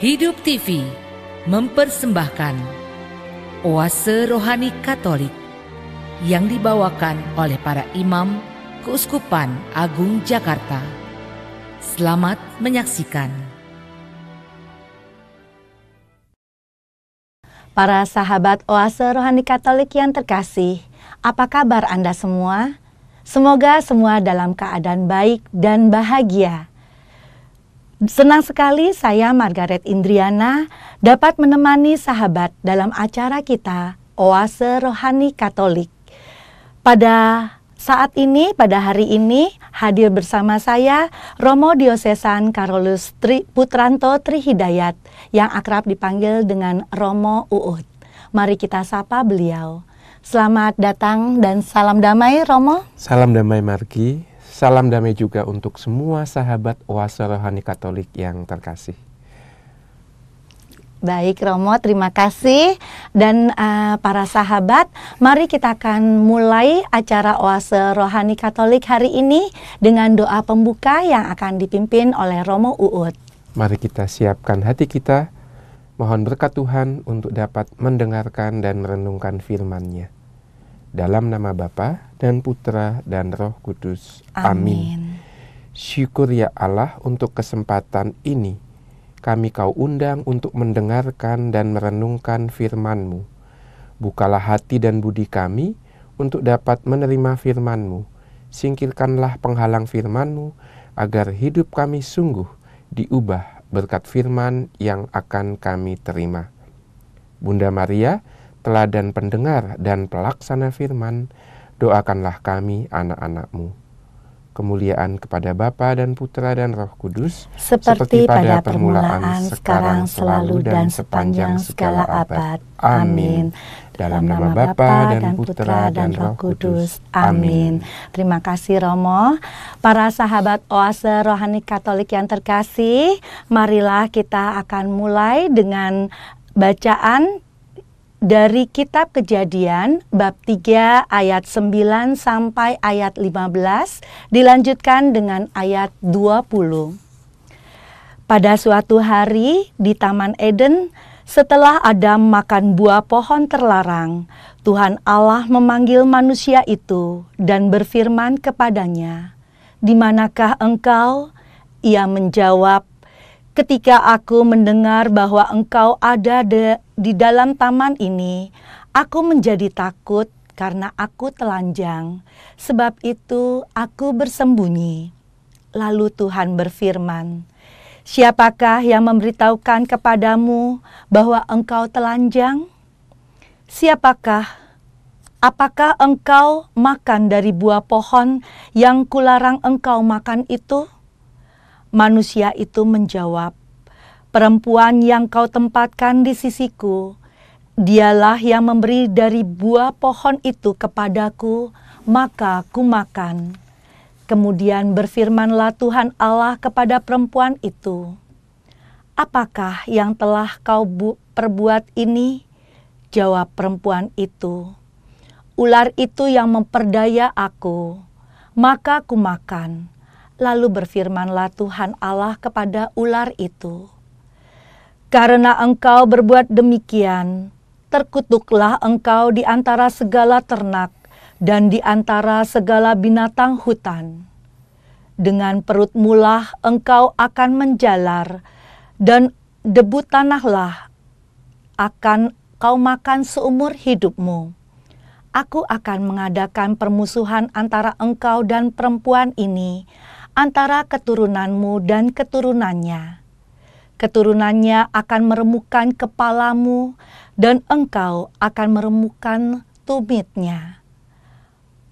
Hidup TV mempersembahkan Oase Rohani Katolik yang dibawakan oleh para imam Keuskupan Agung Jakarta. Selamat menyaksikan. Para sahabat Oase Rohani Katolik yang terkasih, apa kabar Anda semua? Semoga semua dalam keadaan baik dan bahagia. Senang sekali saya Margaret Indriana dapat menemani sahabat dalam acara kita Oase Rohani Katolik. Pada saat ini, pada hari ini hadir bersama saya Romo Diosesan Karolus Tri Putranto Trihidayat yang akrab dipanggil dengan Romo Uut. Mari kita sapa beliau. Selamat datang dan salam damai Romo. Salam damai Margi. Salam damai juga untuk semua sahabat Oase Rohani Katolik yang terkasih. Baik Romo, terima kasih dan uh, para sahabat, mari kita akan mulai acara Oase Rohani Katolik hari ini dengan doa pembuka yang akan dipimpin oleh Romo Uut. Mari kita siapkan hati kita, mohon berkat Tuhan untuk dapat mendengarkan dan merenungkan firman-Nya. Dalam nama Bapa dan Putra dan Roh Kudus. Amin. Amin. Syukur ya Allah untuk kesempatan ini. Kami kau undang untuk mendengarkan dan merenungkan firman-Mu. Bukalah hati dan budi kami untuk dapat menerima firman-Mu. Singkirkanlah penghalang firman-Mu agar hidup kami sungguh diubah berkat firman yang akan kami terima. Bunda Maria, teladan pendengar dan pelaksana firman, doakanlah kami anak-anakmu. Kemuliaan kepada Bapa dan Putra dan Roh Kudus, seperti, seperti pada, pada permulaan, permulaan sekarang, selalu, dan sepanjang segala abad. Amin. Dalam nama Bapa dan Putra dan Roh Kudus. Amin. Terima kasih Romo. Para sahabat Oase Rohani Katolik yang terkasih, marilah kita akan mulai dengan bacaan dari kitab Kejadian bab 3 ayat 9 sampai ayat 15 dilanjutkan dengan ayat 20. Pada suatu hari di Taman Eden setelah Adam makan buah pohon terlarang, Tuhan Allah memanggil manusia itu dan berfirman kepadanya, "Di manakah engkau?" Ia menjawab, Ketika aku mendengar bahwa engkau ada de, di dalam taman ini, aku menjadi takut karena aku telanjang. Sebab itu aku bersembunyi. Lalu Tuhan berfirman, Siapakah yang memberitahukan kepadamu bahwa engkau telanjang? Siapakah? Apakah engkau makan dari buah pohon yang kularang engkau makan itu?' Manusia itu menjawab, Perempuan yang kau tempatkan di sisiku, dialah yang memberi dari buah pohon itu kepadaku, maka ku makan. Kemudian berfirmanlah Tuhan Allah kepada perempuan itu, Apakah yang telah kau perbuat ini? Jawab perempuan itu, Ular itu yang memperdaya aku, maka ku makan Lalu berfirmanlah Tuhan Allah kepada ular itu, "Karena engkau berbuat demikian, terkutuklah engkau di antara segala ternak dan di antara segala binatang hutan. Dengan perut mulah engkau akan menjalar, dan debu tanahlah akan kau makan seumur hidupmu." aku akan mengadakan permusuhan antara engkau dan perempuan ini, antara keturunanmu dan keturunannya. Keturunannya akan meremukkan kepalamu, dan engkau akan meremukkan tumitnya.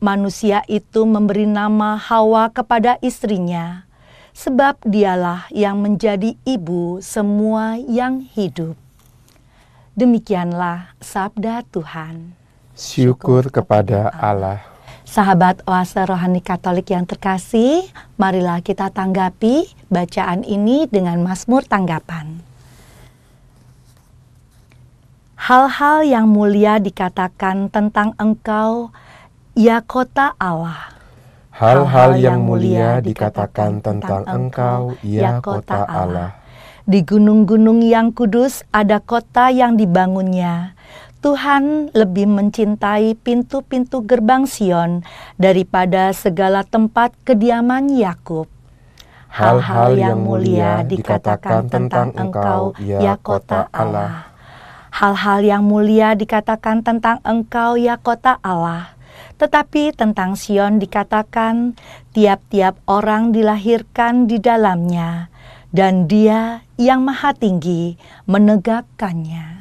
Manusia itu memberi nama Hawa kepada istrinya, sebab dialah yang menjadi ibu semua yang hidup. Demikianlah sabda Tuhan. Syukur, Syukur kepada Allah. Allah. Sahabat Oase Rohani Katolik yang terkasih, marilah kita tanggapi bacaan ini dengan Mazmur tanggapan. Hal-hal yang mulia dikatakan tentang engkau, ya kota Allah. Hal-hal yang mulia dikatakan tentang engkau, ya, ya kota Allah. Di gunung-gunung yang kudus ada kota yang dibangunnya, Tuhan lebih mencintai pintu-pintu gerbang Sion daripada segala tempat kediaman Yakub. Hal-hal yang mulia dikatakan tentang engkau, ya, ya kota Allah. Hal-hal yang mulia dikatakan tentang engkau, ya kota Allah. Tetapi tentang Sion dikatakan, tiap-tiap orang dilahirkan di dalamnya, dan dia yang maha tinggi menegakkannya.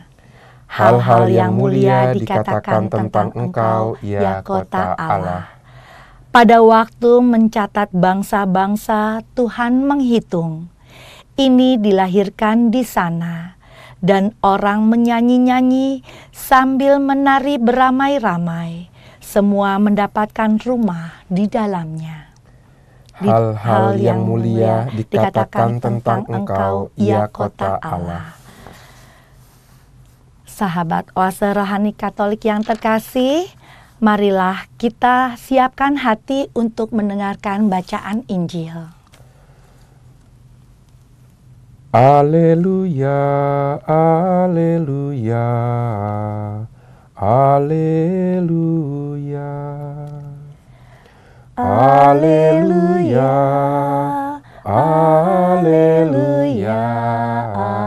Hal-hal yang mulia dikatakan tentang engkau, ya, ya kota Allah. Pada waktu mencatat bangsa-bangsa, Tuhan menghitung. Ini dilahirkan di sana, dan orang menyanyi-nyanyi sambil menari beramai-ramai. Semua mendapatkan rumah di dalamnya. Hal-hal yang mulia dikatakan tentang engkau, ya, ya kota Allah. Sahabat Oase Rohani Katolik yang terkasih, marilah kita siapkan hati untuk mendengarkan bacaan Injil. Aleluya, aleluya, aleluya. Aleluya, aleluya. aleluya.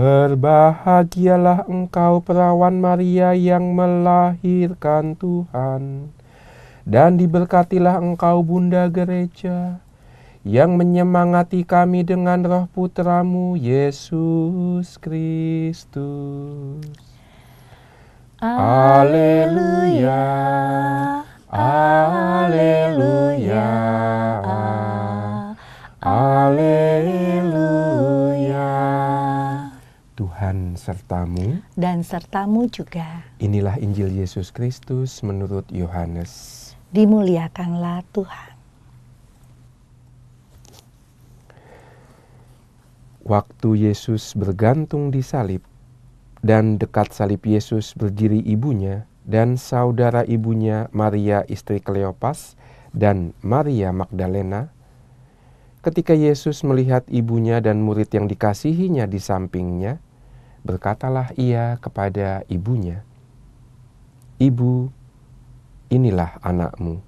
Berbahagialah engkau perawan Maria yang melahirkan Tuhan, dan diberkatilah engkau Bunda Gereja, yang menyemangati kami dengan roh putramu, Yesus Kristus. Alleluia, Alleluia, Alleluia. Tuhan sertamu dan sertamu juga. Inilah Injil Yesus Kristus menurut Yohanes. Dimuliakanlah Tuhan. Waktu Yesus bergantung di salib dan dekat salib Yesus berdiri ibunya dan saudara ibunya Maria istri Kleopas dan Maria Magdalena. Ketika Yesus melihat ibunya dan murid yang dikasihinya di sampingnya, Berkatalah ia kepada ibunya, "Ibu, inilah anakmu."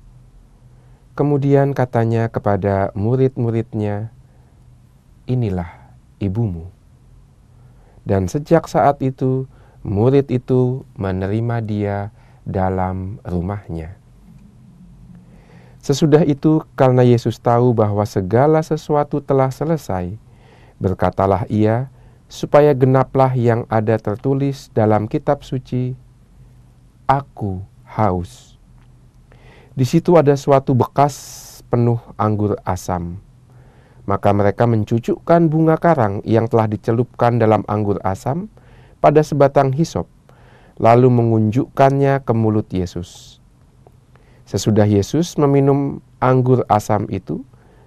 Kemudian katanya kepada murid-muridnya, "Inilah ibumu." Dan sejak saat itu, murid itu menerima dia dalam rumahnya. Sesudah itu, karena Yesus tahu bahwa segala sesuatu telah selesai, berkatalah Ia supaya genaplah yang ada tertulis dalam kitab suci, aku haus. Di situ ada suatu bekas penuh anggur asam. Maka mereka mencucukkan bunga karang yang telah dicelupkan dalam anggur asam pada sebatang hisop, lalu mengunjukkannya ke mulut Yesus. Sesudah Yesus meminum anggur asam itu,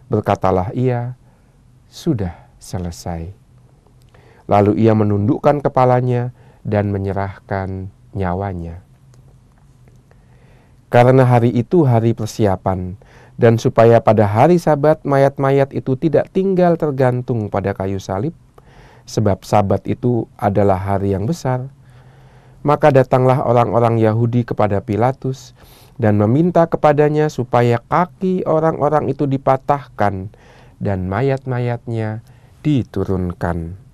berkatalah ia, "Sudah selesai." Lalu ia menundukkan kepalanya dan menyerahkan nyawanya. Karena hari itu hari persiapan, dan supaya pada hari Sabat mayat-mayat itu tidak tinggal tergantung pada kayu salib, sebab Sabat itu adalah hari yang besar. Maka datanglah orang-orang Yahudi kepada Pilatus dan meminta kepadanya supaya kaki orang-orang itu dipatahkan dan mayat-mayatnya diturunkan.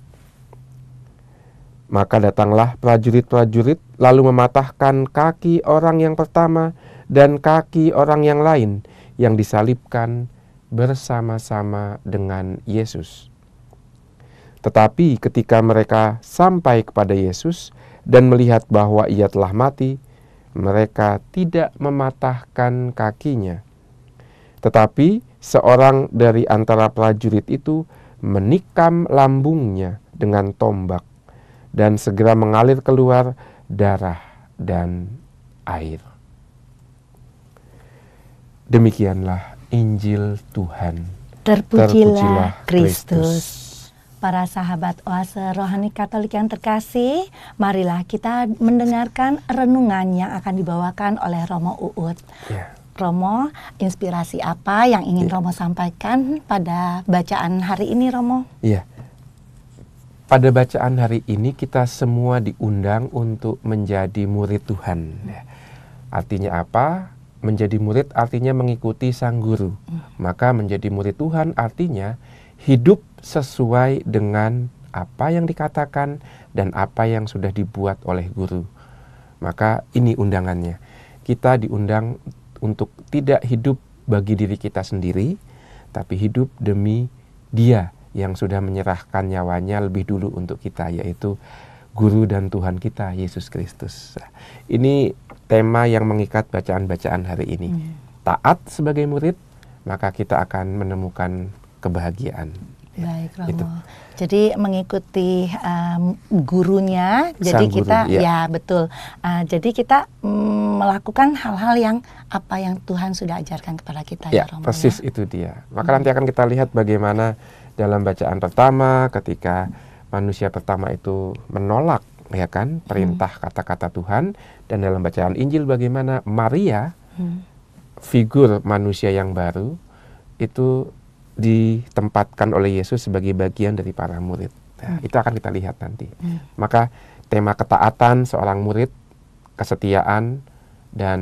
Maka datanglah prajurit-prajurit, lalu mematahkan kaki orang yang pertama dan kaki orang yang lain yang disalibkan bersama-sama dengan Yesus. Tetapi ketika mereka sampai kepada Yesus dan melihat bahwa ia telah mati, mereka tidak mematahkan kakinya. Tetapi seorang dari antara prajurit itu menikam lambungnya dengan tombak dan segera mengalir keluar darah dan air. Demikianlah Injil Tuhan. Terpujilah, Kristus. Para sahabat oase rohani katolik yang terkasih, marilah kita mendengarkan renungan yang akan dibawakan oleh Romo Uut. Yeah. Romo, inspirasi apa yang ingin yeah. Romo sampaikan pada bacaan hari ini Romo? Iya, yeah pada bacaan hari ini kita semua diundang untuk menjadi murid Tuhan. Ya. Artinya apa? Menjadi murid artinya mengikuti sang guru. Maka menjadi murid Tuhan artinya hidup sesuai dengan apa yang dikatakan dan apa yang sudah dibuat oleh guru. Maka ini undangannya. Kita diundang untuk tidak hidup bagi diri kita sendiri, tapi hidup demi Dia yang sudah menyerahkan nyawanya lebih dulu untuk kita yaitu guru dan Tuhan kita Yesus Kristus. Ini tema yang mengikat bacaan-bacaan hari ini. Iya. Taat sebagai murid, maka kita akan menemukan kebahagiaan. Baik, Romo. Jadi mengikuti um, gurunya, Sang jadi guru, kita ya, ya betul. Uh, jadi kita mm, melakukan hal-hal yang apa yang Tuhan sudah ajarkan kepada kita ya, ya Romo. Persis ya? itu dia. Maka hmm. nanti akan kita lihat bagaimana dalam bacaan pertama ketika manusia pertama itu menolak ya kan hmm. perintah kata-kata hmm. Tuhan dan dalam bacaan Injil bagaimana Maria hmm. figur manusia yang baru itu ditempatkan oleh Yesus sebagai bagian dari para murid. Nah, hmm. Itu akan kita lihat nanti. Hmm. Maka tema ketaatan seorang murid, kesetiaan dan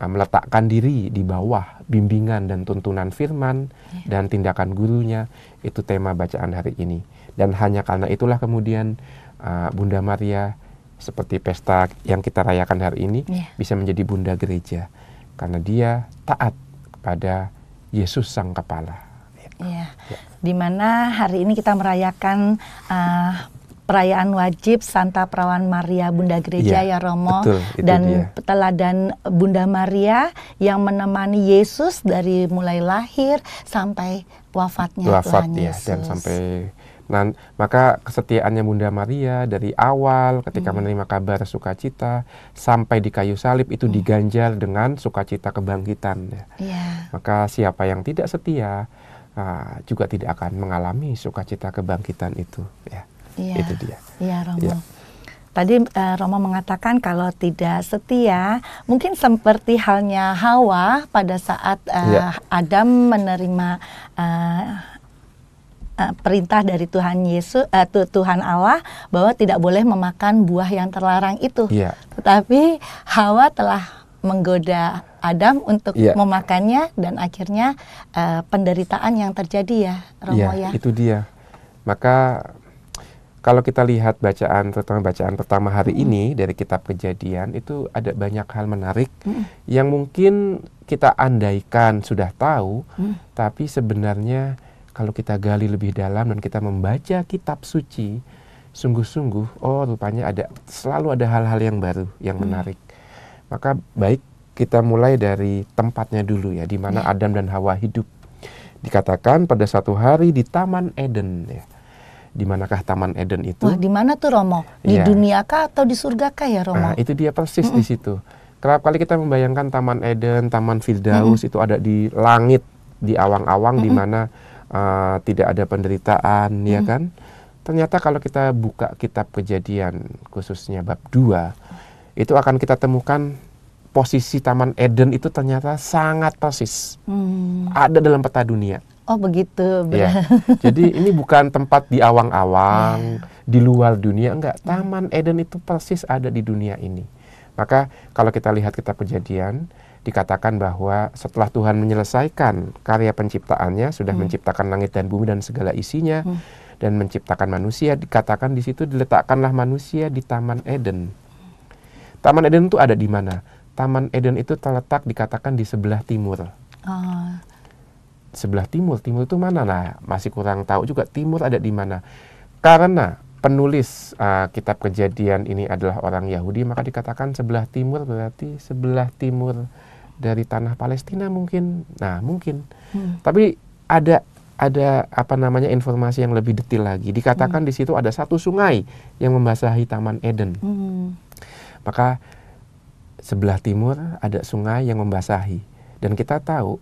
Eh, meletakkan diri di bawah bimbingan dan tuntunan firman yeah. dan tindakan gurunya itu tema bacaan hari ini dan hanya karena itulah kemudian uh, Bunda Maria seperti pesta yang kita rayakan hari ini yeah. bisa menjadi bunda gereja karena dia taat kepada Yesus sang kepala. Ya. Ya. Di mana hari ini kita merayakan uh, perayaan wajib Santa Perawan Maria Bunda Gereja ya, ya Romo betul, dan dia. teladan Bunda Maria yang menemani Yesus dari mulai lahir sampai wafatnya Wafat, Tuhan ya, Yesus. Dan sampai Nah, maka kesetiaannya Bunda Maria dari awal ketika hmm. menerima kabar sukacita sampai di kayu salib itu hmm. diganjal dengan sukacita kebangkitan. Yeah. Iya. Maka siapa yang tidak setia uh, juga tidak akan mengalami sukacita kebangkitan itu. Ya. Iya. Itu dia. Iya, Romo. Ya. Tadi uh, Romo mengatakan kalau tidak setia, mungkin seperti halnya Hawa pada saat uh, ya. Adam menerima uh, perintah dari Tuhan Yesus, uh, Tuhan Allah bahwa tidak boleh memakan buah yang terlarang itu. Yeah. Tetapi Hawa telah menggoda Adam untuk yeah. memakannya dan akhirnya uh, penderitaan yang terjadi ya, Romo yeah, ya. Itu dia. Maka kalau kita lihat bacaan terutama bacaan pertama hari ini dari kitab kejadian itu ada banyak hal menarik hmm. yang mungkin kita andaikan sudah tahu hmm. tapi sebenarnya kalau kita gali lebih dalam dan kita membaca kitab suci sungguh-sungguh oh rupanya ada selalu ada hal-hal yang baru yang hmm. menarik maka baik kita mulai dari tempatnya dulu ya di mana hmm. Adam dan Hawa hidup dikatakan pada satu hari di Taman Eden ya di manakah Taman Eden itu? Wah, di mana tuh Romo? Di ya. dunia kah atau di surga kah ya Romo? Nah, itu dia persis mm -mm. di situ. Kerap kali kita membayangkan Taman Eden, Taman Firdaus mm -mm. itu ada di langit, di awang-awang mm -mm. di mana uh, tidak ada penderitaan, mm -mm. ya kan? Ternyata kalau kita buka kitab Kejadian khususnya bab 2, itu akan kita temukan posisi Taman Eden itu ternyata sangat persis. Mm. Ada dalam peta dunia. Oh begitu. Ya. Jadi ini bukan tempat di awang-awang, iya. di luar dunia enggak. Taman Eden itu persis ada di dunia ini. Maka kalau kita lihat kita Kejadian dikatakan bahwa setelah Tuhan menyelesaikan karya penciptaannya, sudah hmm. menciptakan langit dan bumi dan segala isinya hmm. dan menciptakan manusia, dikatakan di situ diletakkanlah manusia di Taman Eden. Taman Eden itu ada di mana? Taman Eden itu terletak dikatakan di sebelah timur. Oh sebelah timur. Timur itu mana? Nah, masih kurang tahu juga timur ada di mana. Karena penulis uh, kitab kejadian ini adalah orang Yahudi, maka dikatakan sebelah timur berarti sebelah timur dari tanah Palestina mungkin. Nah, mungkin. Hmm. Tapi ada ada apa namanya informasi yang lebih detail lagi. Dikatakan hmm. di situ ada satu sungai yang membasahi Taman Eden. Hmm. Maka sebelah timur ada sungai yang membasahi dan kita tahu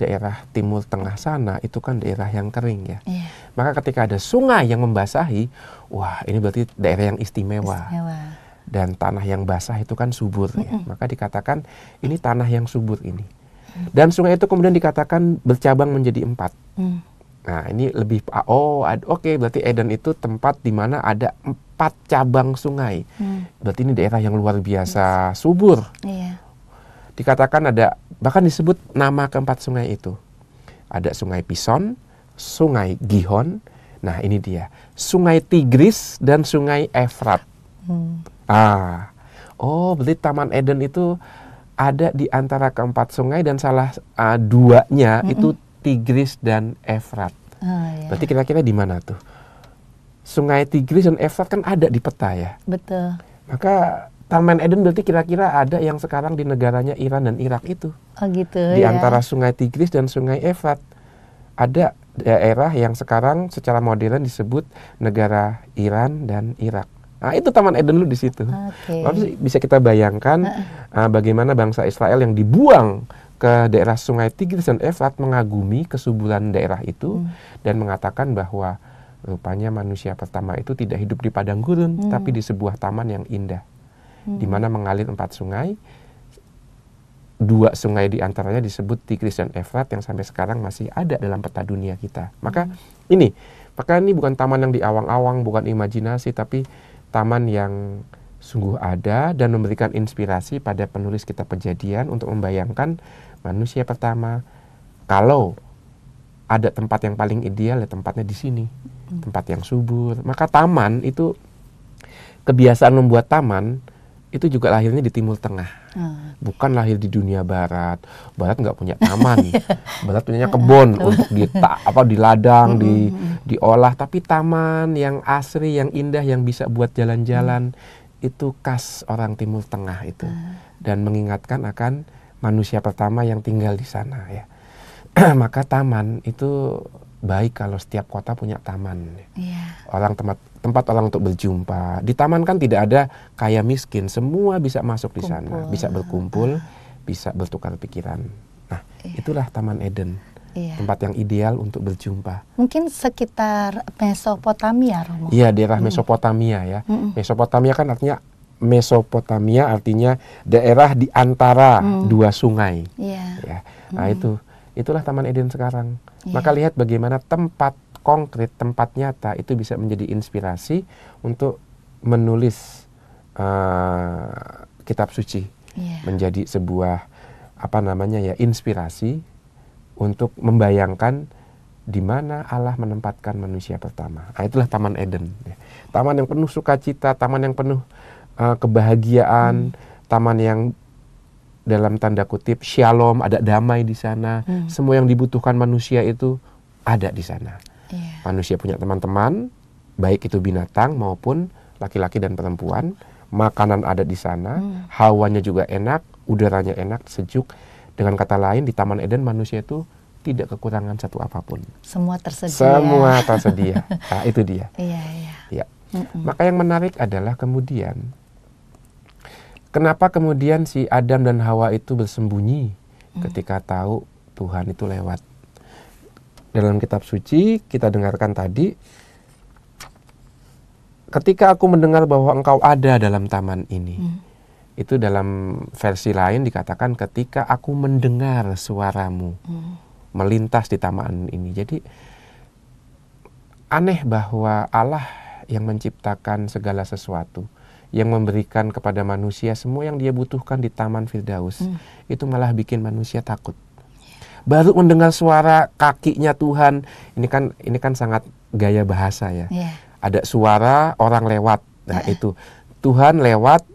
daerah timur tengah sana itu kan daerah yang kering ya. Yeah. Maka ketika ada sungai yang membasahi, wah ini berarti daerah yang istimewa. istimewa. Dan tanah yang basah itu kan subur mm -mm. ya. Maka dikatakan ini tanah yang subur ini. Mm. Dan sungai itu kemudian dikatakan bercabang menjadi empat. Mm. Nah ini lebih oh oke okay, berarti Eden itu tempat di mana ada empat cabang sungai. Mm. Berarti ini daerah yang luar biasa subur. Yeah dikatakan ada bahkan disebut nama keempat sungai itu. Ada Sungai Pison, Sungai Gihon. Nah, ini dia. Sungai Tigris dan Sungai Efrat. Hmm. Ah. Oh, berarti Taman Eden itu ada di antara keempat sungai dan salah uh, duanya mm -mm. itu Tigris dan Efrat. Oh, iya. Berarti kira-kira di mana tuh? Sungai Tigris dan Efrat kan ada di peta ya. Betul. Maka Taman Eden berarti kira-kira ada yang sekarang di negaranya Iran dan Irak itu. Oh gitu. Di ya. antara Sungai Tigris dan Sungai Efrat ada daerah yang sekarang secara modern disebut negara Iran dan Irak. Nah, itu Taman Eden lu di situ. Okay. Lalu bisa kita bayangkan uh, bagaimana bangsa Israel yang dibuang ke daerah Sungai Tigris dan Efrat mengagumi kesuburan daerah itu hmm. dan mengatakan bahwa rupanya manusia pertama itu tidak hidup di padang gurun hmm. tapi di sebuah taman yang indah di mana mengalir empat sungai. Dua sungai di antaranya disebut Tigris dan Efrat yang sampai sekarang masih ada dalam peta dunia kita. Maka hmm. ini, maka ini bukan taman yang diawang awang bukan imajinasi, tapi taman yang sungguh ada dan memberikan inspirasi pada penulis kita Kejadian untuk membayangkan manusia pertama kalau ada tempat yang paling ideal ya tempatnya di sini hmm. tempat yang subur maka taman itu kebiasaan membuat taman itu juga lahirnya di Timur Tengah, hmm. bukan lahir di dunia Barat. Barat nggak punya taman, iya. Barat punya ah, kebun untuk di apa di ladang, di hmm, hmm, hmm. diolah. Tapi taman yang asri, yang indah, yang bisa buat jalan-jalan hmm. itu khas orang Timur Tengah itu, hmm. dan mengingatkan akan manusia pertama yang tinggal di sana ya. Maka taman itu baik kalau setiap kota punya taman. Yeah. Orang tempat tempat orang untuk berjumpa. Di taman kan tidak ada kaya miskin, semua bisa masuk di sana, Kumpul. bisa berkumpul, ah. bisa bertukar pikiran. Nah, yeah. itulah Taman Eden. Iya. Tempat yang ideal untuk berjumpa. Mungkin sekitar Mesopotamia, Romo. Iya, daerah hmm. Mesopotamia ya. Mm -mm. Mesopotamia kan artinya Mesopotamia artinya daerah di antara mm. dua sungai. Yeah. Ya. Nah, mm. itu itulah Taman Eden sekarang Iya. Maka lihat bagaimana tempat konkret, tempat nyata itu bisa menjadi inspirasi untuk menulis uh, kitab suci yeah. menjadi sebuah apa namanya ya inspirasi untuk membayangkan di mana Allah menempatkan manusia pertama. Nah, itulah Taman Eden. Ya. Taman yang penuh sukacita, taman yang penuh uh, kebahagiaan, hmm. taman yang dalam tanda kutip shalom, ada damai di sana. Hmm. Semua yang dibutuhkan manusia itu ada di sana. Yeah. Manusia punya teman-teman, baik itu binatang maupun laki-laki dan perempuan. Makanan ada di sana, hmm. hawanya juga enak, udaranya enak, sejuk. Dengan kata lain, di Taman Eden manusia itu tidak kekurangan satu apapun. Semua tersedia. Semua tersedia. nah, itu dia. Iya, iya. Ya. Mm -mm. Maka yang menarik adalah kemudian Kenapa kemudian si Adam dan Hawa itu bersembunyi hmm. ketika tahu Tuhan itu lewat? Dalam kitab suci kita dengarkan tadi ketika aku mendengar bahwa engkau ada dalam taman ini. Hmm. Itu dalam versi lain dikatakan ketika aku mendengar suaramu hmm. melintas di taman ini. Jadi aneh bahwa Allah yang menciptakan segala sesuatu yang memberikan kepada manusia semua yang dia butuhkan di Taman Firdaus hmm. itu malah bikin manusia takut. Baru mendengar suara kakinya Tuhan, ini kan ini kan sangat gaya bahasa ya. Yeah. Ada suara orang lewat. Nah, uh itu Tuhan lewat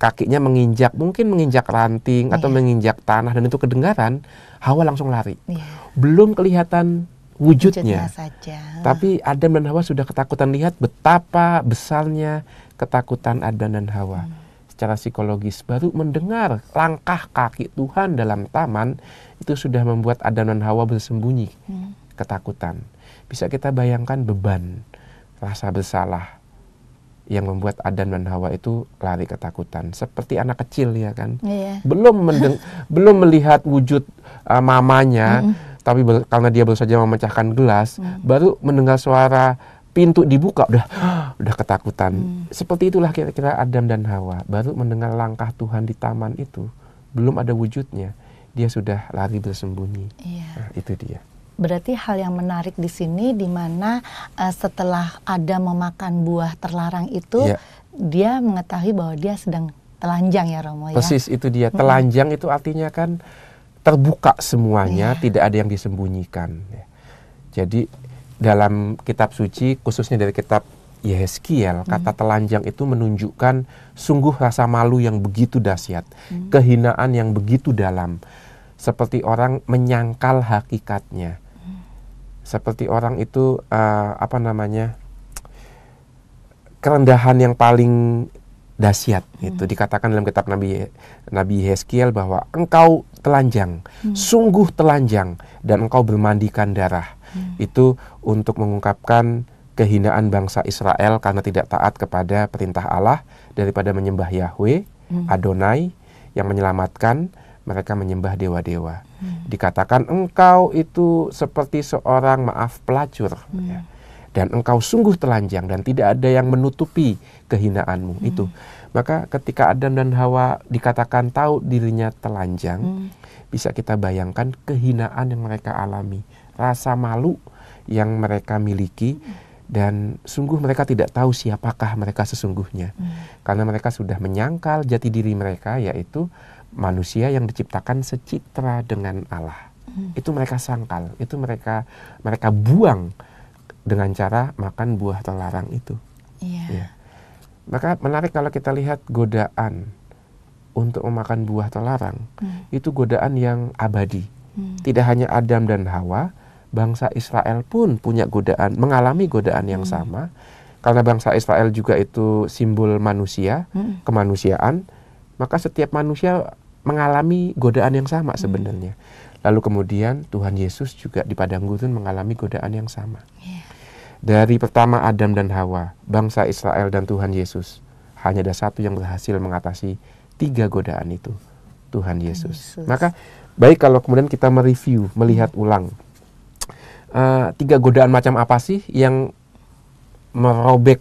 kakinya menginjak, mungkin menginjak ranting yeah. atau iya. menginjak tanah dan itu kedengaran, Hawa langsung lari. Yeah. Belum kelihatan wujudnya, wujudnya saja. tapi Adam dan Hawa sudah ketakutan lihat betapa besarnya ketakutan Adam dan Hawa. Hmm. Secara psikologis baru mendengar langkah kaki Tuhan dalam taman itu sudah membuat Adam dan Hawa bersembunyi hmm. ketakutan. Bisa kita bayangkan beban rasa bersalah yang membuat Adam dan Hawa itu lari ketakutan seperti anak kecil ya kan yeah. belum mendeng belum melihat wujud uh, mamanya -hmm. tapi karena dia baru saja memecahkan gelas baru mendengar suara pintu dibuka udah udah ketakutan. Hmm. Seperti itulah kira-kira Adam dan Hawa baru mendengar langkah Tuhan di taman itu belum ada wujudnya dia sudah lari bersembunyi. Iya. Nah, itu dia. Berarti hal yang menarik di sini di mana uh, setelah Adam memakan buah terlarang itu iya. dia mengetahui bahwa dia sedang telanjang ya Romo ya. Persis itu dia. Telanjang hmm. itu artinya kan terbuka semuanya, iya. tidak ada yang disembunyikan. Ya. Jadi dalam kitab suci khususnya dari kitab Yeskiel hmm. kata telanjang itu menunjukkan sungguh rasa malu yang begitu dahsyat, hmm. kehinaan yang begitu dalam. Seperti orang menyangkal hakikatnya. Hmm. Seperti orang itu uh, apa namanya? kerendahan yang paling dahsyat hmm. itu dikatakan dalam kitab Nabi Nabi Yeskiel bahwa engkau telanjang, hmm. sungguh telanjang dan engkau bermandikan darah Hmm. itu untuk mengungkapkan kehinaan bangsa Israel karena tidak taat kepada perintah Allah daripada menyembah Yahweh hmm. Adonai yang menyelamatkan mereka menyembah dewa-dewa. Hmm. Dikatakan engkau itu seperti seorang maaf pelacur hmm. ya. dan engkau sungguh telanjang dan tidak ada yang menutupi kehinaanmu hmm. itu. Maka ketika Adam dan Hawa dikatakan tahu dirinya telanjang, hmm. bisa kita bayangkan kehinaan yang mereka alami rasa malu yang mereka miliki dan sungguh mereka tidak tahu siapakah mereka sesungguhnya hmm. karena mereka sudah menyangkal jati diri mereka yaitu manusia yang diciptakan secitra dengan Allah hmm. itu mereka sangkal itu mereka mereka buang dengan cara makan buah terlarang itu yeah. ya. maka menarik kalau kita lihat godaan untuk memakan buah terlarang hmm. itu godaan yang abadi hmm. tidak hanya Adam dan Hawa bangsa Israel pun punya godaan, mengalami godaan yang hmm. sama. Karena bangsa Israel juga itu simbol manusia, hmm. kemanusiaan, maka setiap manusia mengalami godaan yang sama hmm. sebenarnya. Hmm. Lalu kemudian Tuhan Yesus juga di padang gurun mengalami godaan yang sama. Yeah. Dari pertama Adam dan Hawa, bangsa Israel dan Tuhan Yesus, hanya ada satu yang berhasil mengatasi tiga godaan itu, Tuhan Yesus. Tuhan Yesus. Maka baik kalau kemudian kita mereview, melihat hmm. ulang Eh, tiga godaan macam apa sih yang merobek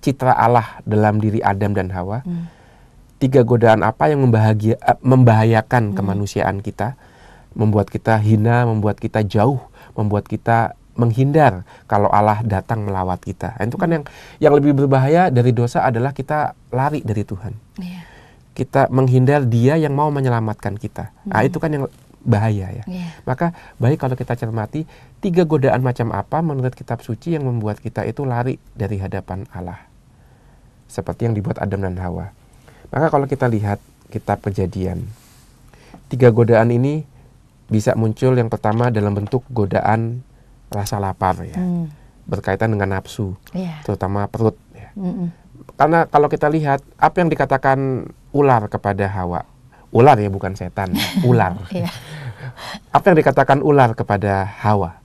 citra Allah dalam diri Adam dan Hawa? Hmm. Tiga godaan apa yang membahagia, uh, membahayakan hmm. kemanusiaan kita, membuat kita hina, membuat kita jauh, membuat kita menghindar kalau Allah datang melawat kita. Nah, itu kan hmm. yang yang lebih berbahaya dari dosa adalah kita lari dari Tuhan. Yeah. Kita menghindar Dia yang mau menyelamatkan kita. Mm. Nah, hmm. itu kan yang bahaya ya. Yeah. Maka baik kalau kita cermati tiga godaan macam apa menurut kitab suci yang membuat kita itu lari dari hadapan Allah. Seperti yang dibuat Adam dan Hawa. Maka kalau kita lihat kitab Kejadian, tiga godaan ini bisa muncul yang pertama dalam bentuk godaan rasa lapar ya. Mm. Berkaitan dengan nafsu, yeah. terutama perut ya. Mm -mm. Karena kalau kita lihat apa yang dikatakan ular kepada Hawa, ular ya bukan setan, ular. Iya. Apa yang dikatakan ular kepada Hawa?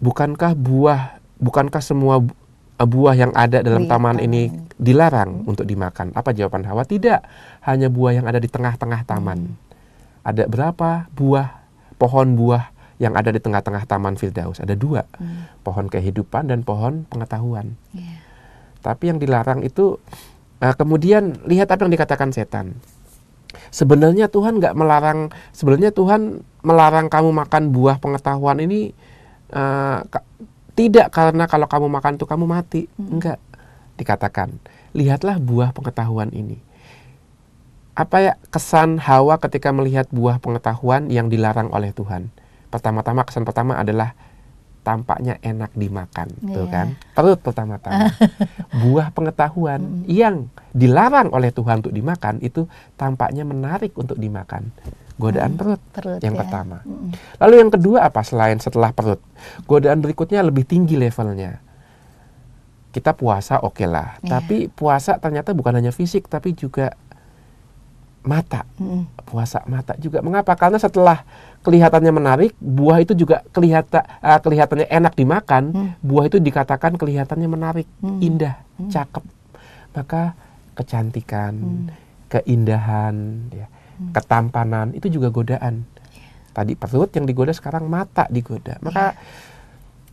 Bukankah buah, bukankah semua eh, buah yang ada dalam taman ini dilarang hmm. untuk dimakan? Apa jawaban Hawa? Tidak, hanya buah yang ada di tengah-tengah taman. Hmm. Ada berapa buah pohon buah yang ada di tengah-tengah taman Firdaus? Ada dua, hmm. pohon kehidupan dan pohon pengetahuan. Iya. Tapi yang dilarang itu eh, kemudian lihat apa yang dikatakan setan. Sebenarnya Tuhan nggak melarang, sebenarnya Tuhan melarang kamu makan buah pengetahuan ini uh, ka, tidak karena kalau kamu makan tuh kamu mati, hmm. enggak dikatakan. Lihatlah buah pengetahuan ini. Apa ya kesan Hawa ketika melihat buah pengetahuan yang dilarang oleh Tuhan? Pertama-tama kesan pertama adalah tampaknya enak dimakan, yeah. tuh iya. kan? Perut pertama-tama. Buah pengetahuan mm yang dilarang oleh Tuhan untuk dimakan itu tampaknya menarik untuk dimakan. Godaan perut, perut yang ya. pertama. Lalu yang kedua apa selain setelah perut? Godaan berikutnya lebih tinggi levelnya. Kita puasa oke okay lah, yeah. tapi puasa ternyata bukan hanya fisik tapi juga mata. Hmm. Puasa mata juga. Mengapa? Karena setelah kelihatannya menarik, buah itu juga kelihatan uh, eh, kelihatannya enak dimakan, hmm. buah itu dikatakan kelihatannya menarik, hmm. indah, hmm. cakep. Maka kecantikan, hmm. keindahan, ya, hmm. ketampanan itu juga godaan. Tadi perut yang digoda sekarang mata digoda. Maka iya.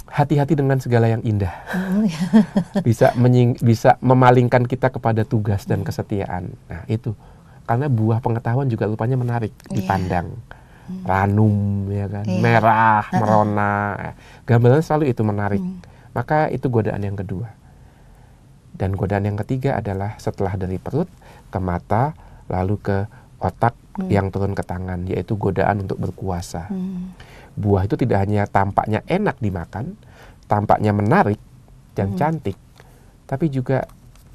hati-hati dengan segala yang indah. Mm, iya. bisa menying, bisa memalingkan kita kepada tugas dan mm. kesetiaan. Nah, itu karena buah pengetahuan juga rupanya menarik yeah. dipandang hmm. ranum ya kan yeah. merah merona gambaran selalu itu menarik hmm. maka itu godaan yang kedua dan godaan yang ketiga adalah setelah dari perut ke mata lalu ke otak hmm. yang turun ke tangan yaitu godaan untuk berkuasa hmm. buah itu tidak hanya tampaknya enak dimakan tampaknya menarik dan hmm. cantik tapi juga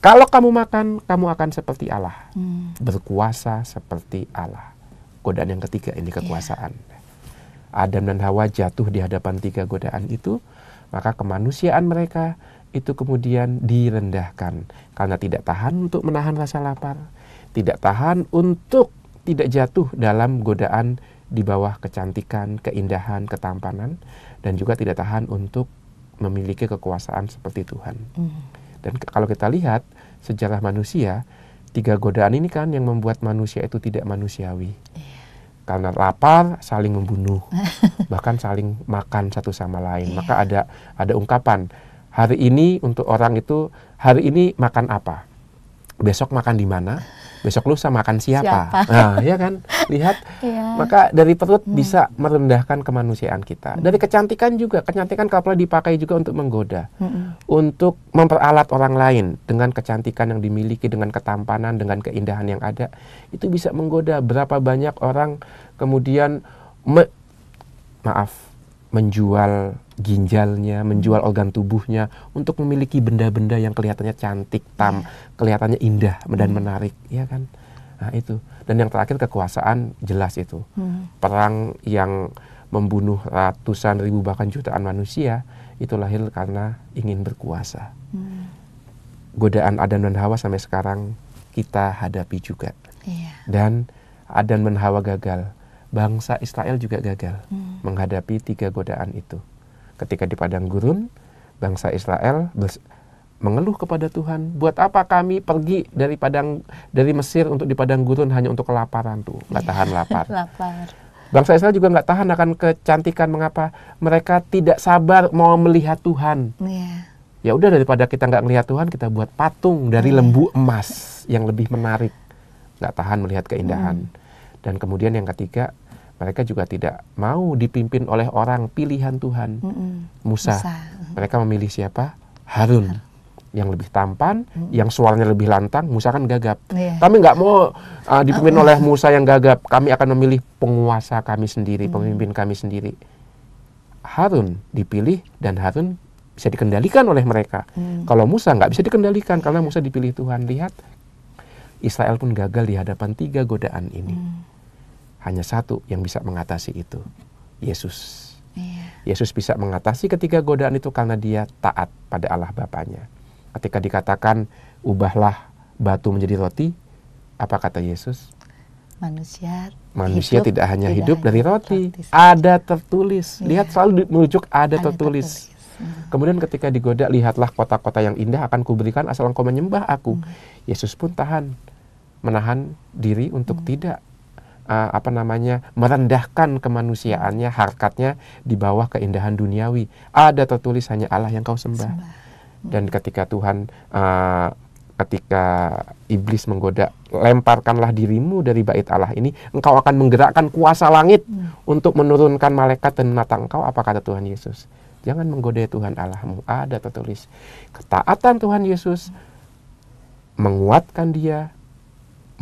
kalau kamu makan, kamu akan seperti Allah, hmm. berkuasa seperti Allah. Godaan yang ketiga ini iya. kekuasaan. Yeah. Adam dan Hawa jatuh di hadapan tiga godaan itu, maka kemanusiaan mereka itu kemudian direndahkan karena tidak tahan untuk menahan rasa lapar, tidak tahan untuk tidak jatuh dalam godaan di bawah kecantikan, keindahan, ketampanan, dan juga tidak tahan untuk memiliki kekuasaan seperti Tuhan. Hmm. Dan kalau kita lihat sejarah manusia, tiga godaan ini kan yang membuat manusia itu tidak manusiawi. Iya. Karena lapar, saling membunuh, bahkan saling makan satu sama lain. Iya. Maka ada ada ungkapan hari ini untuk orang itu hari ini makan apa, besok makan di mana, besok lusa makan siapa, siapa? nah ya kan lihat yeah. maka dari perut hmm. bisa merendahkan kemanusiaan kita hmm. dari kecantikan juga kecantikan kapal dipakai juga untuk menggoda hmm. untuk memperalat orang lain dengan kecantikan yang dimiliki dengan ketampanan dengan keindahan yang ada itu bisa menggoda berapa banyak orang kemudian me maaf menjual ginjalnya, menjual organ tubuhnya untuk memiliki benda-benda yang kelihatannya cantik, tam, iya. kelihatannya indah dan hmm. menarik, ya kan? Nah, itu. Dan yang terakhir kekuasaan jelas itu. Hmm. Perang yang membunuh ratusan ribu bahkan jutaan manusia itu lahir karena ingin berkuasa. Hmm. Godaan Adam dan Hawa sampai sekarang kita hadapi juga. Yeah. Dan Adam dan Hawa gagal bangsa Israel juga gagal hmm. menghadapi tiga godaan itu. Ketika di padang gurun, bangsa Israel mengeluh kepada Tuhan, "Buat apa kami pergi dari padang dari Mesir untuk di padang gurun hanya untuk kelaparan tuh, nggak iya. tahan lapar." lapar. Bangsa Israel juga nggak tahan akan kecantikan. Mengapa? Mereka tidak sabar mau melihat Tuhan. Yeah. Ya udah daripada kita nggak melihat Tuhan, kita buat patung dari yeah. lembu emas yang lebih menarik. Nggak tahan melihat keindahan. Hmm dan kemudian yang ketiga, mereka juga tidak mau dipimpin oleh orang pilihan Tuhan, mm Musa. Musa. Mereka memilih siapa? Harun. Har yang lebih tampan, hmm. yang suaranya lebih lantang, Musa kan gagap. Yeah. Kami nggak mau uh, dipimpin uh, uh. oleh Musa yang gagap. Kami akan memilih penguasa kami sendiri, hmm. pemimpin kami sendiri. Harun dipilih dan Harun bisa dikendalikan oleh mereka. Hmm. Kalau Musa nggak bisa dikendalikan karena iya. Musa dipilih Tuhan. Lihat Israel pun gagal di hadapan tiga godaan ini. Hmm. Hanya satu yang bisa mengatasi itu, Yesus. Yeah. Yesus bisa mengatasi ketiga godaan itu karena dia taat pada Allah Bapaknya. Ketika dikatakan ubahlah batu menjadi roti, apa kata Yesus? manusia manusia hidup, tidak hanya tidak hidup dari roti, roti ada tertulis Yeah. lihat iya. selalu merujuk ada, ada tertulis, tertulis. Kemudian ketika digoda, lihatlah kota-kota yang indah akan kuberikan asal engkau menyembah aku. Hmm. Yesus pun tahan, menahan diri untuk hmm. tidak uh, apa namanya merendahkan kemanusiaannya, harkatnya di bawah keindahan duniawi. Ada tertulis hanya Allah yang kau sembah. sembah. Hmm. Dan ketika Tuhan uh, ketika iblis menggoda, lemparkanlah dirimu dari bait Allah ini, engkau akan menggerakkan kuasa langit hmm. untuk menurunkan malaikat dan menata engkau, apa kata Tuhan Yesus? Jangan menggoda Tuhan Allahmu. Ada tertulis ketaatan Tuhan Yesus menguatkan dia,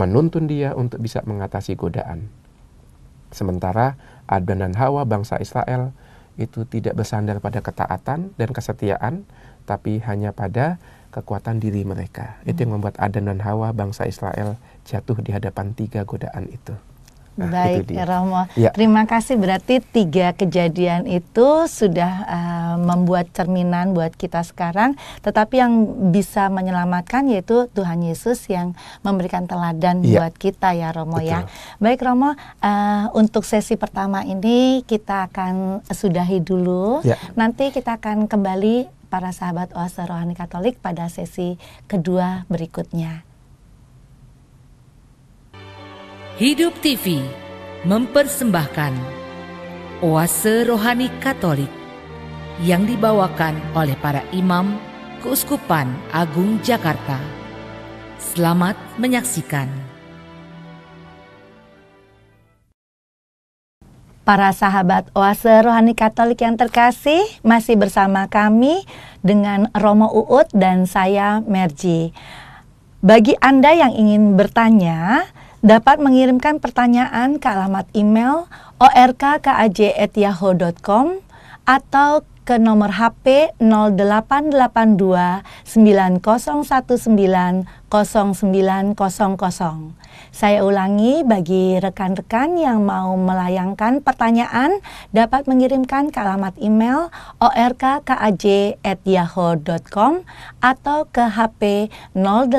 menuntun dia untuk bisa mengatasi godaan. Sementara Adam dan Hawa bangsa Israel itu tidak bersandar pada ketaatan dan kesetiaan, tapi hanya pada kekuatan diri mereka. Itu yang membuat Adam dan Hawa bangsa Israel jatuh di hadapan tiga godaan itu. Nah, Baik, Romo. Ya. Terima kasih. Berarti tiga kejadian itu sudah uh, membuat cerminan buat kita sekarang. Tetapi yang bisa menyelamatkan yaitu Tuhan Yesus yang memberikan teladan ya. buat kita ya, Romo ya. Betul. ya. Baik, Romo. Uh, untuk sesi pertama ini kita akan sudahi dulu. Ya. Nanti kita akan kembali para sahabat Oase Rohani Katolik pada sesi kedua berikutnya. Hidup TV mempersembahkan Oase Rohani Katolik yang dibawakan oleh para imam Keuskupan Agung Jakarta. Selamat menyaksikan. Para sahabat Oase Rohani Katolik yang terkasih, masih bersama kami dengan Romo Uut dan saya Merji. Bagi Anda yang ingin bertanya, dapat mengirimkan pertanyaan ke alamat email orkkaj@yahoo.com atau ke nomor HP 0882 9019 0900. Saya ulangi bagi rekan-rekan yang mau melayangkan pertanyaan dapat mengirimkan ke alamat email orkkaj@yahoo.com atau ke HP 0882